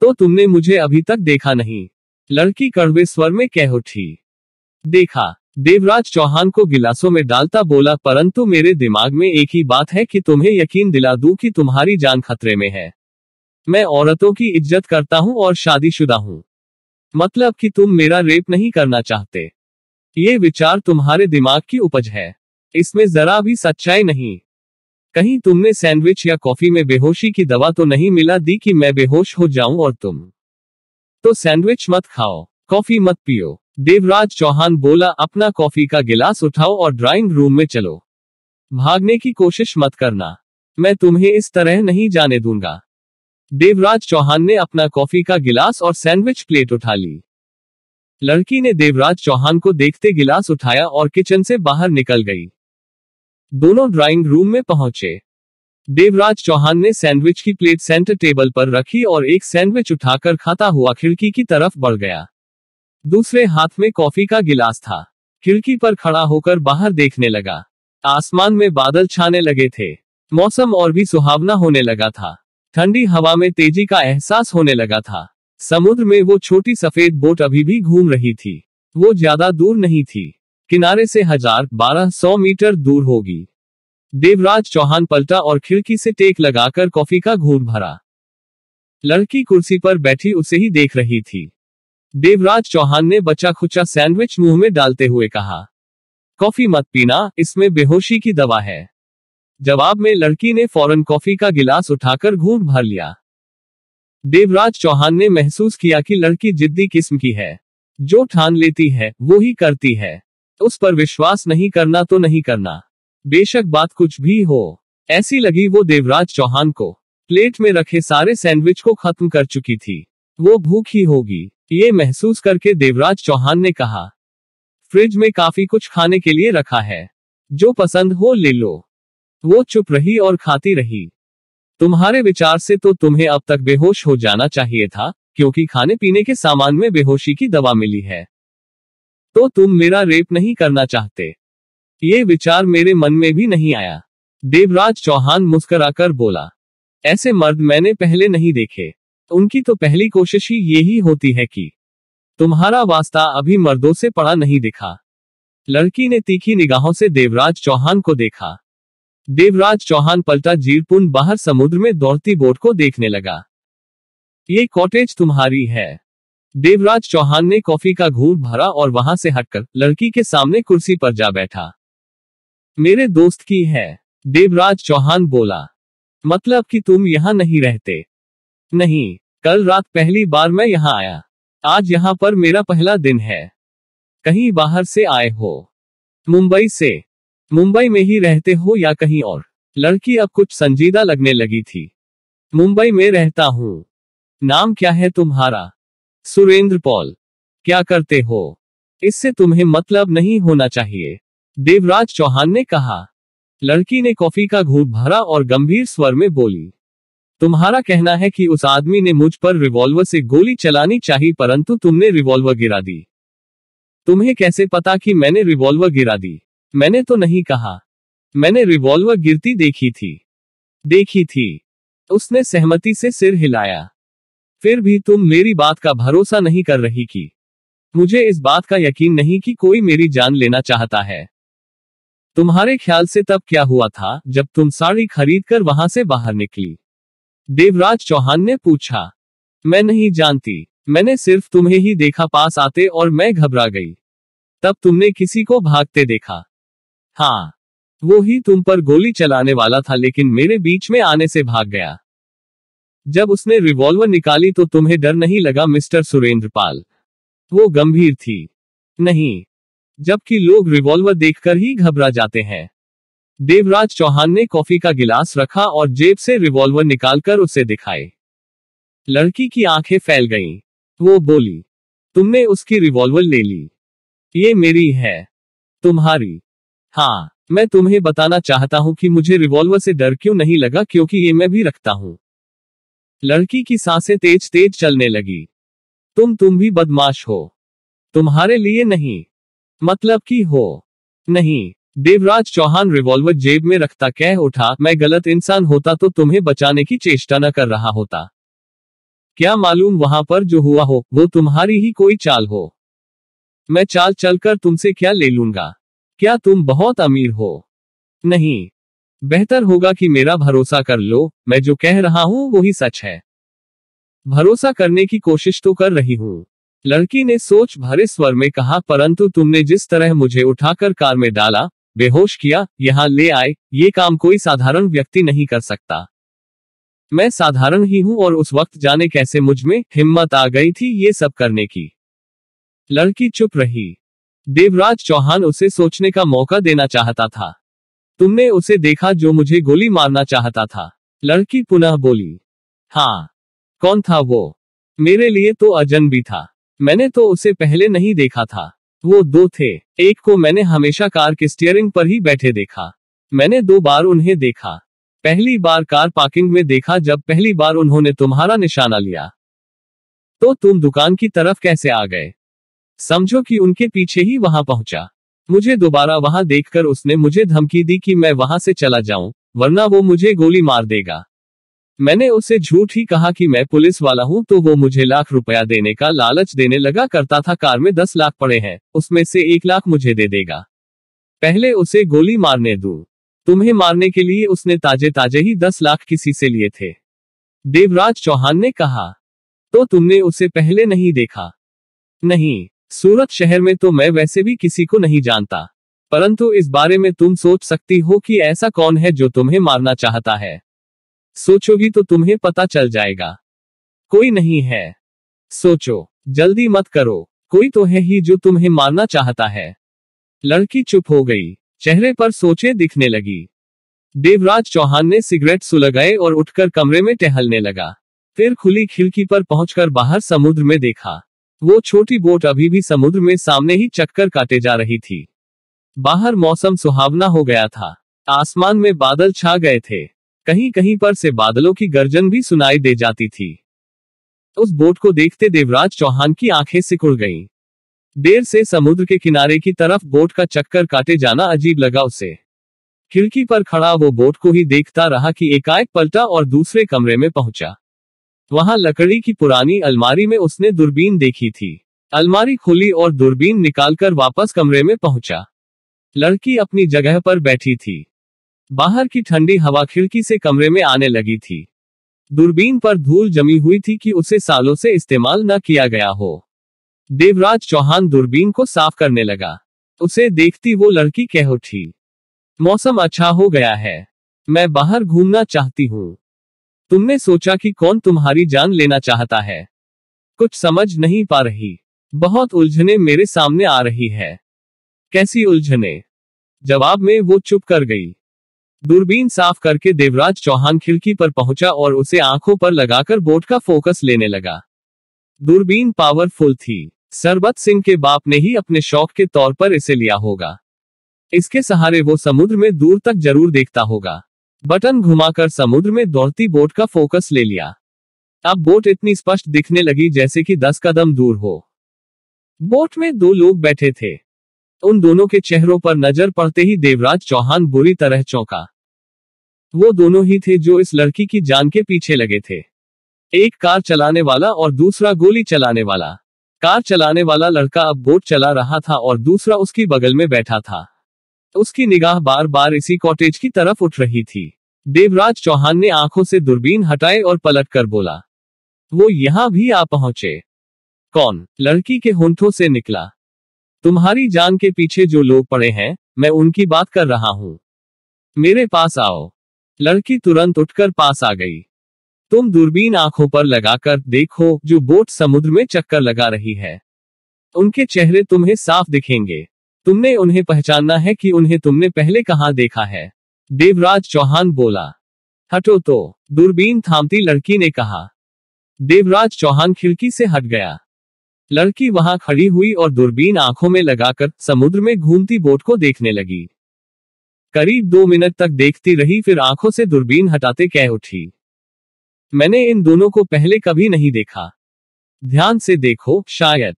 तो तुमने मुझे अभी तक देखा नहीं लड़की कड़वे स्वर में कह उठी देखा देवराज चौहान को गिलासों में डालता बोला परंतु मेरे दिमाग में एक ही बात है कि तुम्हें यकीन दिला दू कि तुम्हारी जान खतरे में है मैं औरतों की इज्जत करता हूं और शादीशुदा हूं मतलब कि तुम मेरा रेप नहीं करना चाहते ये विचार तुम्हारे दिमाग की उपज है इसमें जरा भी सच्चाई नहीं कहीं तुमने सैंडविच या कॉफी में बेहोशी की दवा तो नहीं मिला दी कि मैं बेहोश हो जाऊं और तुम तो सैंडविच मत खाओ कॉफी मत पियो देवराज चौहान बोला अपना कॉफी का गिलास उठाओ और ड्राइंग रूम में चलो भागने की कोशिश मत करना मैं तुम्हें इस तरह नहीं जाने दूंगा देवराज चौहान ने अपना कॉफी का गिलास और सैंडविच प्लेट उठा ली लड़की ने देवराज चौहान को देखते गिलास उठाया और किचन से बाहर निकल गई दोनों ड्राइंग रूम में पहुंचे देवराज चौहान ने सैंडविच की प्लेट सेंटर टेबल पर रखी और एक सैंडविच उठाकर खाता हुआ खिड़की की तरफ बढ़ गया दूसरे हाथ में कॉफी का गिलास था खिड़की पर खड़ा होकर बाहर देखने लगा आसमान में बादल छाने लगे थे मौसम और भी सुहावना होने लगा था ठंडी हवा में तेजी का एहसास होने लगा था समुद्र में वो छोटी सफेद बोट अभी भी घूम रही थी वो ज्यादा दूर नहीं थी किनारे से हजार बारह सौ मीटर दूर होगी देवराज चौहान पलटा और खिड़की से टेक लगाकर कॉफी का घूट भरा लड़की कुर्सी पर बैठी उसे ही देख रही थी देवराज चौहान ने बचा खुचा सैंडविच मुंह में डालते हुए कहा कॉफी मत पीना इसमें बेहोशी की दवा है जवाब में लड़की ने फौरन कॉफी का गिलास उठाकर घूट भर लिया देवराज चौहान ने महसूस किया कि लड़की जिद्दी किस्म की है जो ठान लेती है वो ही करती है उस पर विश्वास नहीं करना तो नहीं करना बेशक बात कुछ भी हो ऐसी लगी वो देवराज चौहान को प्लेट में रखे सारे सैंडविच को खत्म कर चुकी थी वो भूख ही होगी ये महसूस करके देवराज चौहान ने कहा फ्रिज में काफी कुछ खाने के लिए रखा है जो पसंद हो ले लो वो चुप रही और खाती रही तुम्हारे विचार से तो तुम्हें अब तक बेहोश हो जाना चाहिए था क्योंकि खाने पीने के सामान में बेहोशी की दवा मिली है तो तुम मेरा रेप नहीं करना चाहते ये विचार मेरे मन में भी नहीं आया देवराज चौहान मुस्कराकर बोला ऐसे मर्द मैंने पहले नहीं देखे उनकी तो पहली कोशिश ही यही होती है कि तुम्हारा वास्ता अभी मर्दों से पड़ा नहीं दिखा लड़की ने तीखी निगाहों से देवराज चौहान को देखा देवराज चौहान पलटा जीरपुन बाहर समुद्र में दौड़ती बोट को देखने लगा ये कॉटेज तुम्हारी है देवराज चौहान ने कॉफी का घूर भरा और वहां से हटकर लड़की के सामने कुर्सी पर जा बैठा मेरे दोस्त की है देवराज चौहान बोला मतलब कि तुम यहाँ नहीं रहते नहीं कल रात पहली बार मैं यहाँ आया आज यहाँ पर मेरा पहला दिन है कहीं बाहर से आए हो मुंबई से मुंबई में ही रहते हो या कहीं और लड़की अब कुछ संजीदा लगने लगी थी मुंबई में रहता हूँ नाम क्या है तुम्हारा सुरेंद्र पॉल क्या करते हो इससे तुम्हें मतलब नहीं होना चाहिए देवराज चौहान ने कहा लड़की ने कॉफी का घूट भरा और गंभीर स्वर में बोली तुम्हारा कहना है कि उस आदमी ने मुझ पर रिवॉल्वर से गोली चलानी चाहिए परंतु तुमने रिवॉल्वर गिरा दी तुम्हें कैसे पता कि मैंने रिवॉल्वर गिरा दी मैंने तो नहीं कहा मैंने रिवॉल्वर गिरती देखी थी देखी थी उसने सहमति से सिर हिलाया फिर भी तुम मेरी बात का भरोसा नहीं कर रही कि मुझे इस बात का यकीन नहीं कि कोई मेरी जान लेना चाहता है तुम्हारे ख्याल से तब क्या हुआ था जब तुम साड़ी खरीद कर वहां से बाहर निकली देवराज चौहान ने पूछा मैं नहीं जानती मैंने सिर्फ तुम्हें ही देखा पास आते और मैं घबरा गई तब तुमने किसी को भागते देखा हाँ वो ही तुम पर गोली चलाने वाला था लेकिन मेरे बीच में आने से भाग गया जब उसने रिवॉल्वर निकाली तो तुम्हें डर नहीं लगा मिस्टर सुरेंद्र पाल वो गंभीर थी नहीं जबकि लोग रिवॉल्वर देखकर ही घबरा जाते हैं देवराज चौहान ने कॉफी का गिलास रखा और जेब से रिवॉल्वर निकालकर उसे दिखाए लड़की की आंखें फैल गईं। वो बोली तुमने उसकी रिवॉल्वर ले ली ये मेरी है तुम्हारी हाँ मैं तुम्हें बताना चाहता हूँ कि मुझे रिवॉल्वर से डर क्यों नहीं लगा क्योंकि ये मैं भी रखता हूँ लड़की की सांसें तेज तेज चलने लगी तुम तुम भी बदमाश हो तुम्हारे लिए नहीं मतलब कि हो नहीं देवराज चौहान रिवॉल्वर जेब में रखता कह उठा मैं गलत इंसान होता तो तुम्हें बचाने की चेष्टा न कर रहा होता क्या मालूम वहां पर जो हुआ हो वो तुम्हारी ही कोई चाल हो मैं चाल चलकर तुमसे क्या ले लूंगा क्या तुम बहुत अमीर हो नहीं बेहतर होगा कि मेरा भरोसा कर लो मैं जो कह रहा हूँ वही सच है भरोसा करने की कोशिश तो कर रही हूँ लड़की ने सोच भरे स्वर में कहा परंतु तुमने जिस तरह मुझे उठाकर कार में डाला बेहोश किया यहाँ ले आए ये काम कोई साधारण व्यक्ति नहीं कर सकता मैं साधारण ही हूं और उस वक्त जाने कैसे मुझ में हिम्मत आ गई थी ये सब करने की लड़की चुप रही देवराज चौहान उसे सोचने का मौका देना चाहता था तुमने उसे देखा जो मुझे गोली मारना चाहता था लड़की पुनः बोली हाँ कौन था वो मेरे लिए तो अजन भी था मैंने तो उसे पहले नहीं देखा था वो दो थे एक को मैंने हमेशा कार के स्टीयरिंग पर ही बैठे देखा मैंने दो बार उन्हें देखा पहली बार कार पार्किंग में देखा जब पहली बार उन्होंने तुम्हारा निशाना लिया तो तुम दुकान की तरफ कैसे आ गए समझो कि उनके पीछे ही वहां पहुंचा मुझे दोबारा वहां देखकर उसने मुझे धमकी दी कि मैं वहां से चला जाऊं वरना वो मुझे गोली मार देगा मैंने उसे झूठ ही कहा कि मैं पुलिस वाला हूं तो वो मुझे लाख रुपया देने का लालच देने लगा करता था कार में दस लाख पड़े हैं उसमें से एक लाख मुझे दे देगा पहले उसे गोली मारने दू तुम्हें मारने के लिए उसने ताजे ताजे ही दस लाख किसी से लिए थे देवराज चौहान ने कहा तो तुमने उसे पहले नहीं देखा नहीं सूरत शहर में तो मैं वैसे भी किसी को नहीं जानता परंतु इस बारे में तुम सोच सकती हो कि ऐसा कौन है जो तुम्हें मारना चाहता है सोचोगी तो तुम्हें पता चल जाएगा कोई नहीं है सोचो जल्दी मत करो कोई तो है ही जो तुम्हें मारना चाहता है लड़की चुप हो गई चेहरे पर सोचे दिखने लगी देवराज चौहान ने सिगरेट सुलगाए और उठकर कमरे में टहलने लगा फिर खुली खिड़की पर पहुंचकर बाहर समुद्र में देखा वो छोटी बोट अभी भी समुद्र में सामने ही चक्कर काटे जा रही थी बाहर मौसम सुहावना हो गया था आसमान में बादल छा गए थे कहीं कहीं पर से बादलों की गर्जन भी सुनाई दे जाती थी उस बोट को देखते देवराज चौहान की आंखें सिकुड़ गईं। देर से समुद्र के किनारे की तरफ बोट का चक्कर काटे जाना अजीब लगा उसे खिड़की पर खड़ा वो बोट को ही देखता रहा कि एकाएक पलटा और दूसरे कमरे में पहुंचा वहां लकड़ी की पुरानी अलमारी में उसने दूरबीन देखी थी अलमारी खुली और दूरबीन निकालकर वापस कमरे में पहुंचा लड़की अपनी जगह पर बैठी थी बाहर की ठंडी हवा खिड़की से कमरे में आने लगी थी दूरबीन पर धूल जमी हुई थी कि उसे सालों से इस्तेमाल न किया गया हो देवराज चौहान दूरबीन को साफ करने लगा उसे देखती वो लड़की कह उठी मौसम अच्छा हो गया है मैं बाहर घूमना चाहती हूँ तुमने सोचा कि कौन तुम्हारी जान लेना चाहता है कुछ समझ नहीं पा रही बहुत उलझने मेरे सामने आ रही है कैसी उलझने जवाब में वो चुप कर गई दूरबीन साफ करके देवराज चौहान खिड़की पर पहुंचा और उसे आंखों पर लगाकर बोट का फोकस लेने लगा दूरबीन पावरफुल थी सरबत सिंह के बाप ने ही अपने शौक के तौर पर इसे लिया होगा इसके सहारे वो समुद्र में दूर तक जरूर देखता होगा बटन घुमाकर समुद्र में दौड़ती बोट का फोकस ले लिया अब बोट इतनी स्पष्ट दिखने लगी जैसे कि दस कदम दूर हो बोट में दो लोग बैठे थे उन दोनों के चेहरों पर नजर पड़ते ही देवराज चौहान बुरी तरह चौंका वो दोनों ही थे जो इस लड़की की जान के पीछे लगे थे एक कार चलाने वाला और दूसरा गोली चलाने वाला कार चलाने वाला लड़का अब बोट चला रहा था और दूसरा उसकी बगल में बैठा था उसकी निगाह बार बार इसी कॉटेज की तरफ उठ रही थी देवराज चौहान ने आंखों से दूरबीन हटाए और पलट कर बोला वो यहां भी आ पहुंचे कौन लड़की के होंठों से निकला तुम्हारी जान के पीछे जो लोग पड़े हैं मैं उनकी बात कर रहा हूं मेरे पास आओ लड़की तुरंत उठकर पास आ गई तुम दूरबीन आंखों पर लगाकर देखो जो बोट समुद्र में चक्कर लगा रही है उनके चेहरे तुम्हें साफ दिखेंगे तुमने उन्हें पहचानना है कि उन्हें तुमने पहले कहा देखा है देवराज चौहान बोला हटो तो दूरबीन थामती लड़की ने कहा देवराज चौहान खिड़की से हट गया लड़की वहां खड़ी हुई और दूरबीन आंखों में लगाकर समुद्र में घूमती बोट को देखने लगी करीब दो मिनट तक देखती रही फिर आंखों से दूरबीन हटाते कह उठी मैंने इन दोनों को पहले कभी नहीं देखा ध्यान से देखो शायद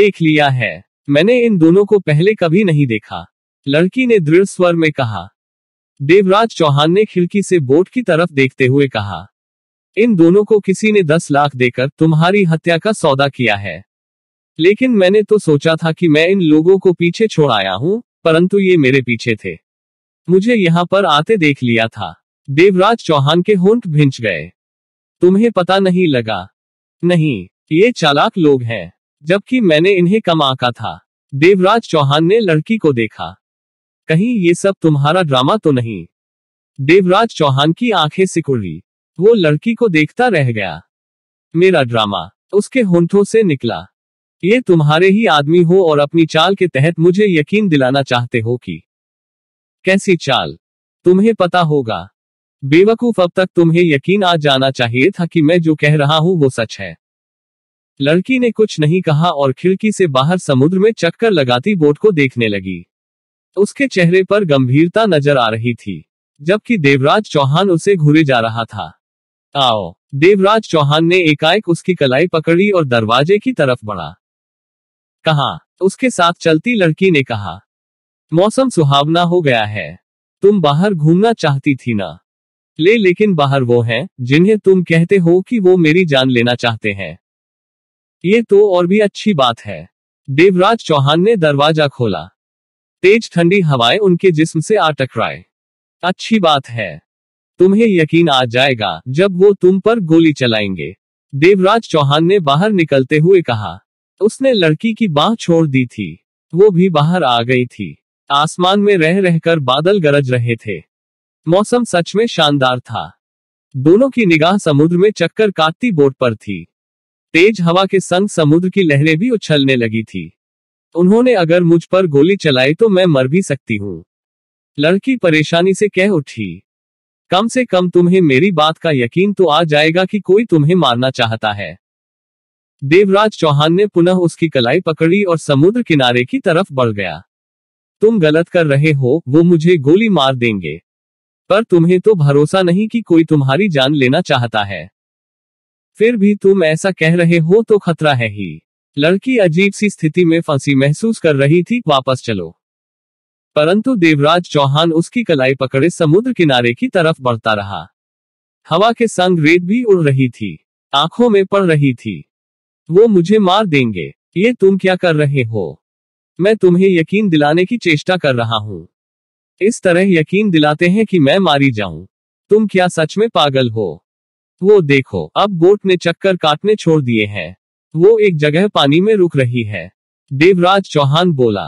देख लिया है मैंने इन दोनों को पहले कभी नहीं देखा लड़की ने दृढ़ स्वर में कहा देवराज चौहान ने खिड़की से बोट की तरफ देखते हुए कहा इन दोनों को किसी ने दस लाख देकर तुम्हारी हत्या का सौदा किया है लेकिन मैंने तो सोचा था कि मैं इन लोगों को पीछे छोड़ आया हूं परंतु ये मेरे पीछे थे मुझे यहाँ पर आते देख लिया था देवराज चौहान के होंठ भिंच गए तुम्हें पता नहीं लगा नहीं ये चालाक लोग हैं जबकि मैंने इन्हें कम आका था देवराज चौहान ने लड़की को देखा कहीं ये सब तुम्हारा ड्रामा तो नहीं देवराज चौहान की आंखें सिकुड़ी वो लड़की को देखता रह गया मेरा ड्रामा उसके होंठों से निकला ये तुम्हारे ही आदमी हो और अपनी चाल के तहत मुझे यकीन दिलाना चाहते हो कि कैसी चाल तुम्हें पता होगा बेवकूफ अब तक तुम्हें यकीन आ जाना चाहिए था कि मैं जो कह रहा हूं वो सच है लड़की ने कुछ नहीं कहा और खिड़की से बाहर समुद्र में चक्कर लगाती बोट को देखने लगी उसके चेहरे पर गंभीरता नजर आ रही थी जबकि देवराज चौहान उसे घूरे जा रहा था आओ देवराज चौहान ने एकाएक उसकी कलाई पकड़ी और दरवाजे की तरफ बढ़ा कहा उसके साथ चलती लड़की ने कहा मौसम सुहावना हो गया है तुम बाहर घूमना चाहती थी ना ले लेकिन बाहर वो हैं जिन्हें तुम कहते हो कि वो मेरी जान लेना चाहते हैं ये तो और भी अच्छी बात है देवराज चौहान ने दरवाजा खोला तेज ठंडी हवाएं उनके जिस्म से आ टकराए अच्छी बात है तुम्हें यकीन आ जाएगा जब वो तुम पर गोली चलाएंगे देवराज चौहान ने बाहर निकलते हुए कहा उसने लड़की की बाह छोड़ दी थी वो भी बाहर आ गई थी आसमान में रह रहकर बादल गरज रहे थे मौसम सच में शानदार था दोनों की निगाह समुद्र में चक्कर काटती बोट पर थी तेज हवा के संग समुद्र की लहरें भी उछलने लगी थी उन्होंने अगर मुझ पर गोली चलाई तो मैं मर भी सकती हूँ लड़की परेशानी से कह उठी कम से कम तुम्हें मेरी बात का यकीन तो आ जाएगा कि कोई तुम्हें मारना चाहता है देवराज चौहान ने पुनः उसकी कलाई पकड़ी और समुद्र किनारे की तरफ बढ़ गया तुम गलत कर रहे हो वो मुझे गोली मार देंगे पर तुम्हें तो भरोसा नहीं कि कोई तुम्हारी जान लेना चाहता है फिर भी तुम ऐसा कह रहे हो तो खतरा है ही लड़की अजीब सी स्थिति में फंसी महसूस कर रही थी वापस चलो परंतु देवराज चौहान उसकी कलाई पकड़े समुद्र किनारे की तरफ बढ़ता रहा हवा के संग रेत भी उड़ रही थी आंखों में पड़ रही थी वो मुझे मार देंगे ये तुम क्या कर रहे हो मैं तुम्हें यकीन दिलाने की चेष्टा कर रहा हूं इस तरह यकीन दिलाते हैं कि मैं मारी जाऊं तुम क्या सच में पागल हो वो देखो अब बोट ने चक्कर काटने छोड़ दिए हैं वो एक जगह पानी में रुक रही है देवराज चौहान बोला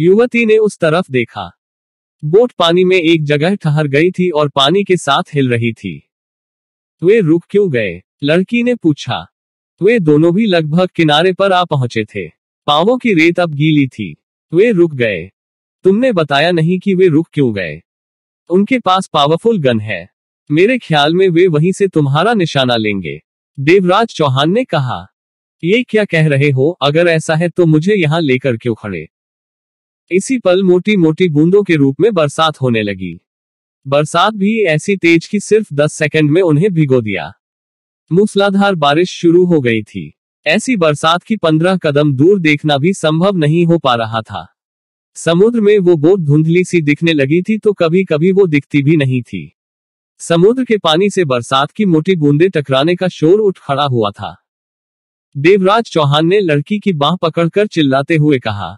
युवती ने उस तरफ देखा बोट पानी में एक जगह ठहर गई थी और पानी के साथ हिल रही थी वे रुक क्यों गए लड़की ने पूछा वे दोनों भी लगभग किनारे पर आ पहुंचे थे पावों की रेत अब गीली थी वे रुक गए तुमने बताया नहीं कि वे रुक क्यों गए उनके पास पावरफुल गन है मेरे ख्याल में वे वहीं से तुम्हारा निशाना लेंगे देवराज चौहान ने कहा ये क्या कह रहे हो अगर ऐसा है तो मुझे यहाँ लेकर क्यों खड़े इसी पल मोटी मोटी बूंदों के रूप में बरसात होने लगी बरसात भी ऐसी तेज की सिर्फ दस सेकंड में उन्हें भिगो दिया मूसलाधार बारिश शुरू हो गई थी ऐसी बरसात की पंद्रह कदम दूर देखना भी संभव नहीं हो पा रहा था समुद्र में वो बोट धुंधली सी दिखने लगी थी तो कभी कभी वो दिखती भी नहीं थी समुद्र के पानी से बरसात की मोटी बूंदे टकराने का शोर उठ खड़ा हुआ था देवराज चौहान ने लड़की की बाह पकड़कर चिल्लाते हुए कहा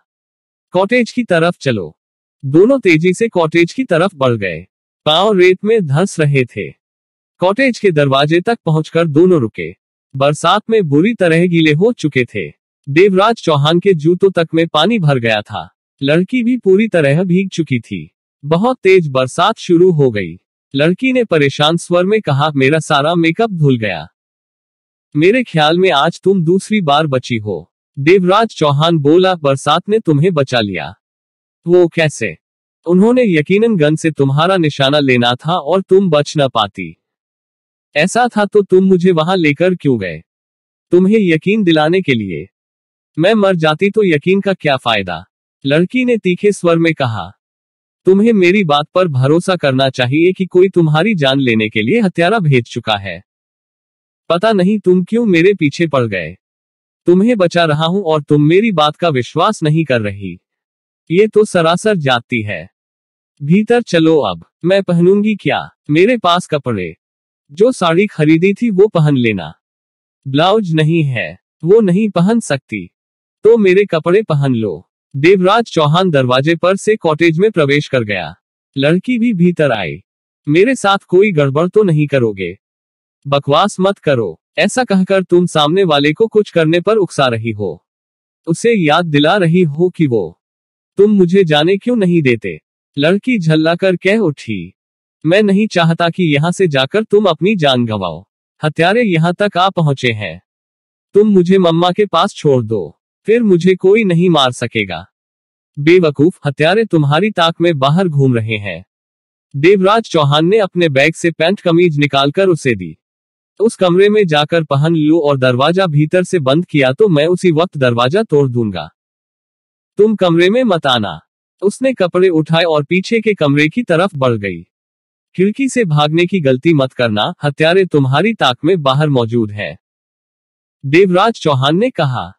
कॉटेज की तरफ चलो दोनों तेजी से कॉटेज की तरफ बढ़ गए पांव रेत में धंस रहे थे कॉटेज के दरवाजे तक पहुंचकर दोनों रुके बरसात में बुरी तरह गीले हो चुके थे देवराज चौहान के जूतों तक में पानी भर गया था लड़की भी पूरी तरह भीग चुकी थी बहुत तेज बरसात शुरू हो गई लड़की ने परेशान स्वर में कहा मेरा सारा मेकअप धुल गया मेरे ख्याल में आज तुम दूसरी बार बची हो देवराज चौहान बोला बरसात ने तुम्हें बचा लिया वो कैसे उन्होंने यकीनन गन से तुम्हारा निशाना लेना था और तुम बच न पाती ऐसा था तो तुम मुझे वहां लेकर क्यों गए तुम्हें यकीन दिलाने के लिए मैं मर जाती तो यकीन का क्या फायदा लड़की ने तीखे स्वर में कहा तुम्हें मेरी बात पर भरोसा करना चाहिए कि कोई तुम्हारी जान लेने के लिए हत्यारा भेज चुका है पता नहीं तुम क्यों मेरे पीछे पड़ गए तुम्हें बचा रहा हूं और तुम मेरी बात का विश्वास नहीं कर रही ये तो सरासर जाती है भीतर चलो अब मैं पहनूंगी क्या मेरे पास कपड़े जो साड़ी खरीदी थी वो पहन लेना ब्लाउज नहीं है वो नहीं पहन सकती तो मेरे कपड़े पहन लो देवराज चौहान दरवाजे पर से कॉटेज में प्रवेश कर गया लड़की भी भीतर आई मेरे साथ कोई गड़बड़ तो नहीं करोगे बकवास मत करो ऐसा कहकर तुम सामने वाले को कुछ करने पर उकसा रही हो उसे याद दिला रही हो कि वो तुम मुझे जाने क्यों नहीं देते लड़की झल्ला कर कह उठी मैं नहीं चाहता कि यहाँ से जाकर तुम अपनी जान गवाओ हत्यारे यहाँ तक आ पहुंचे हैं तुम मुझे मम्मा के पास छोड़ दो फिर मुझे कोई नहीं मार सकेगा बेवकूफ हत्यारे तुम्हारी ताक में बाहर घूम रहे हैं देवराज चौहान ने अपने बैग से पैंट कमीज निकालकर उसे दी उस कमरे में जाकर पहन लो और दरवाजा भीतर से बंद किया तो मैं उसी वक्त दरवाजा तोड़ दूंगा तुम कमरे में मत आना उसने कपड़े उठाए और पीछे के कमरे की तरफ बढ़ गई खिड़की से भागने की गलती मत करना हत्यारे तुम्हारी ताक में बाहर मौजूद है देवराज चौहान ने कहा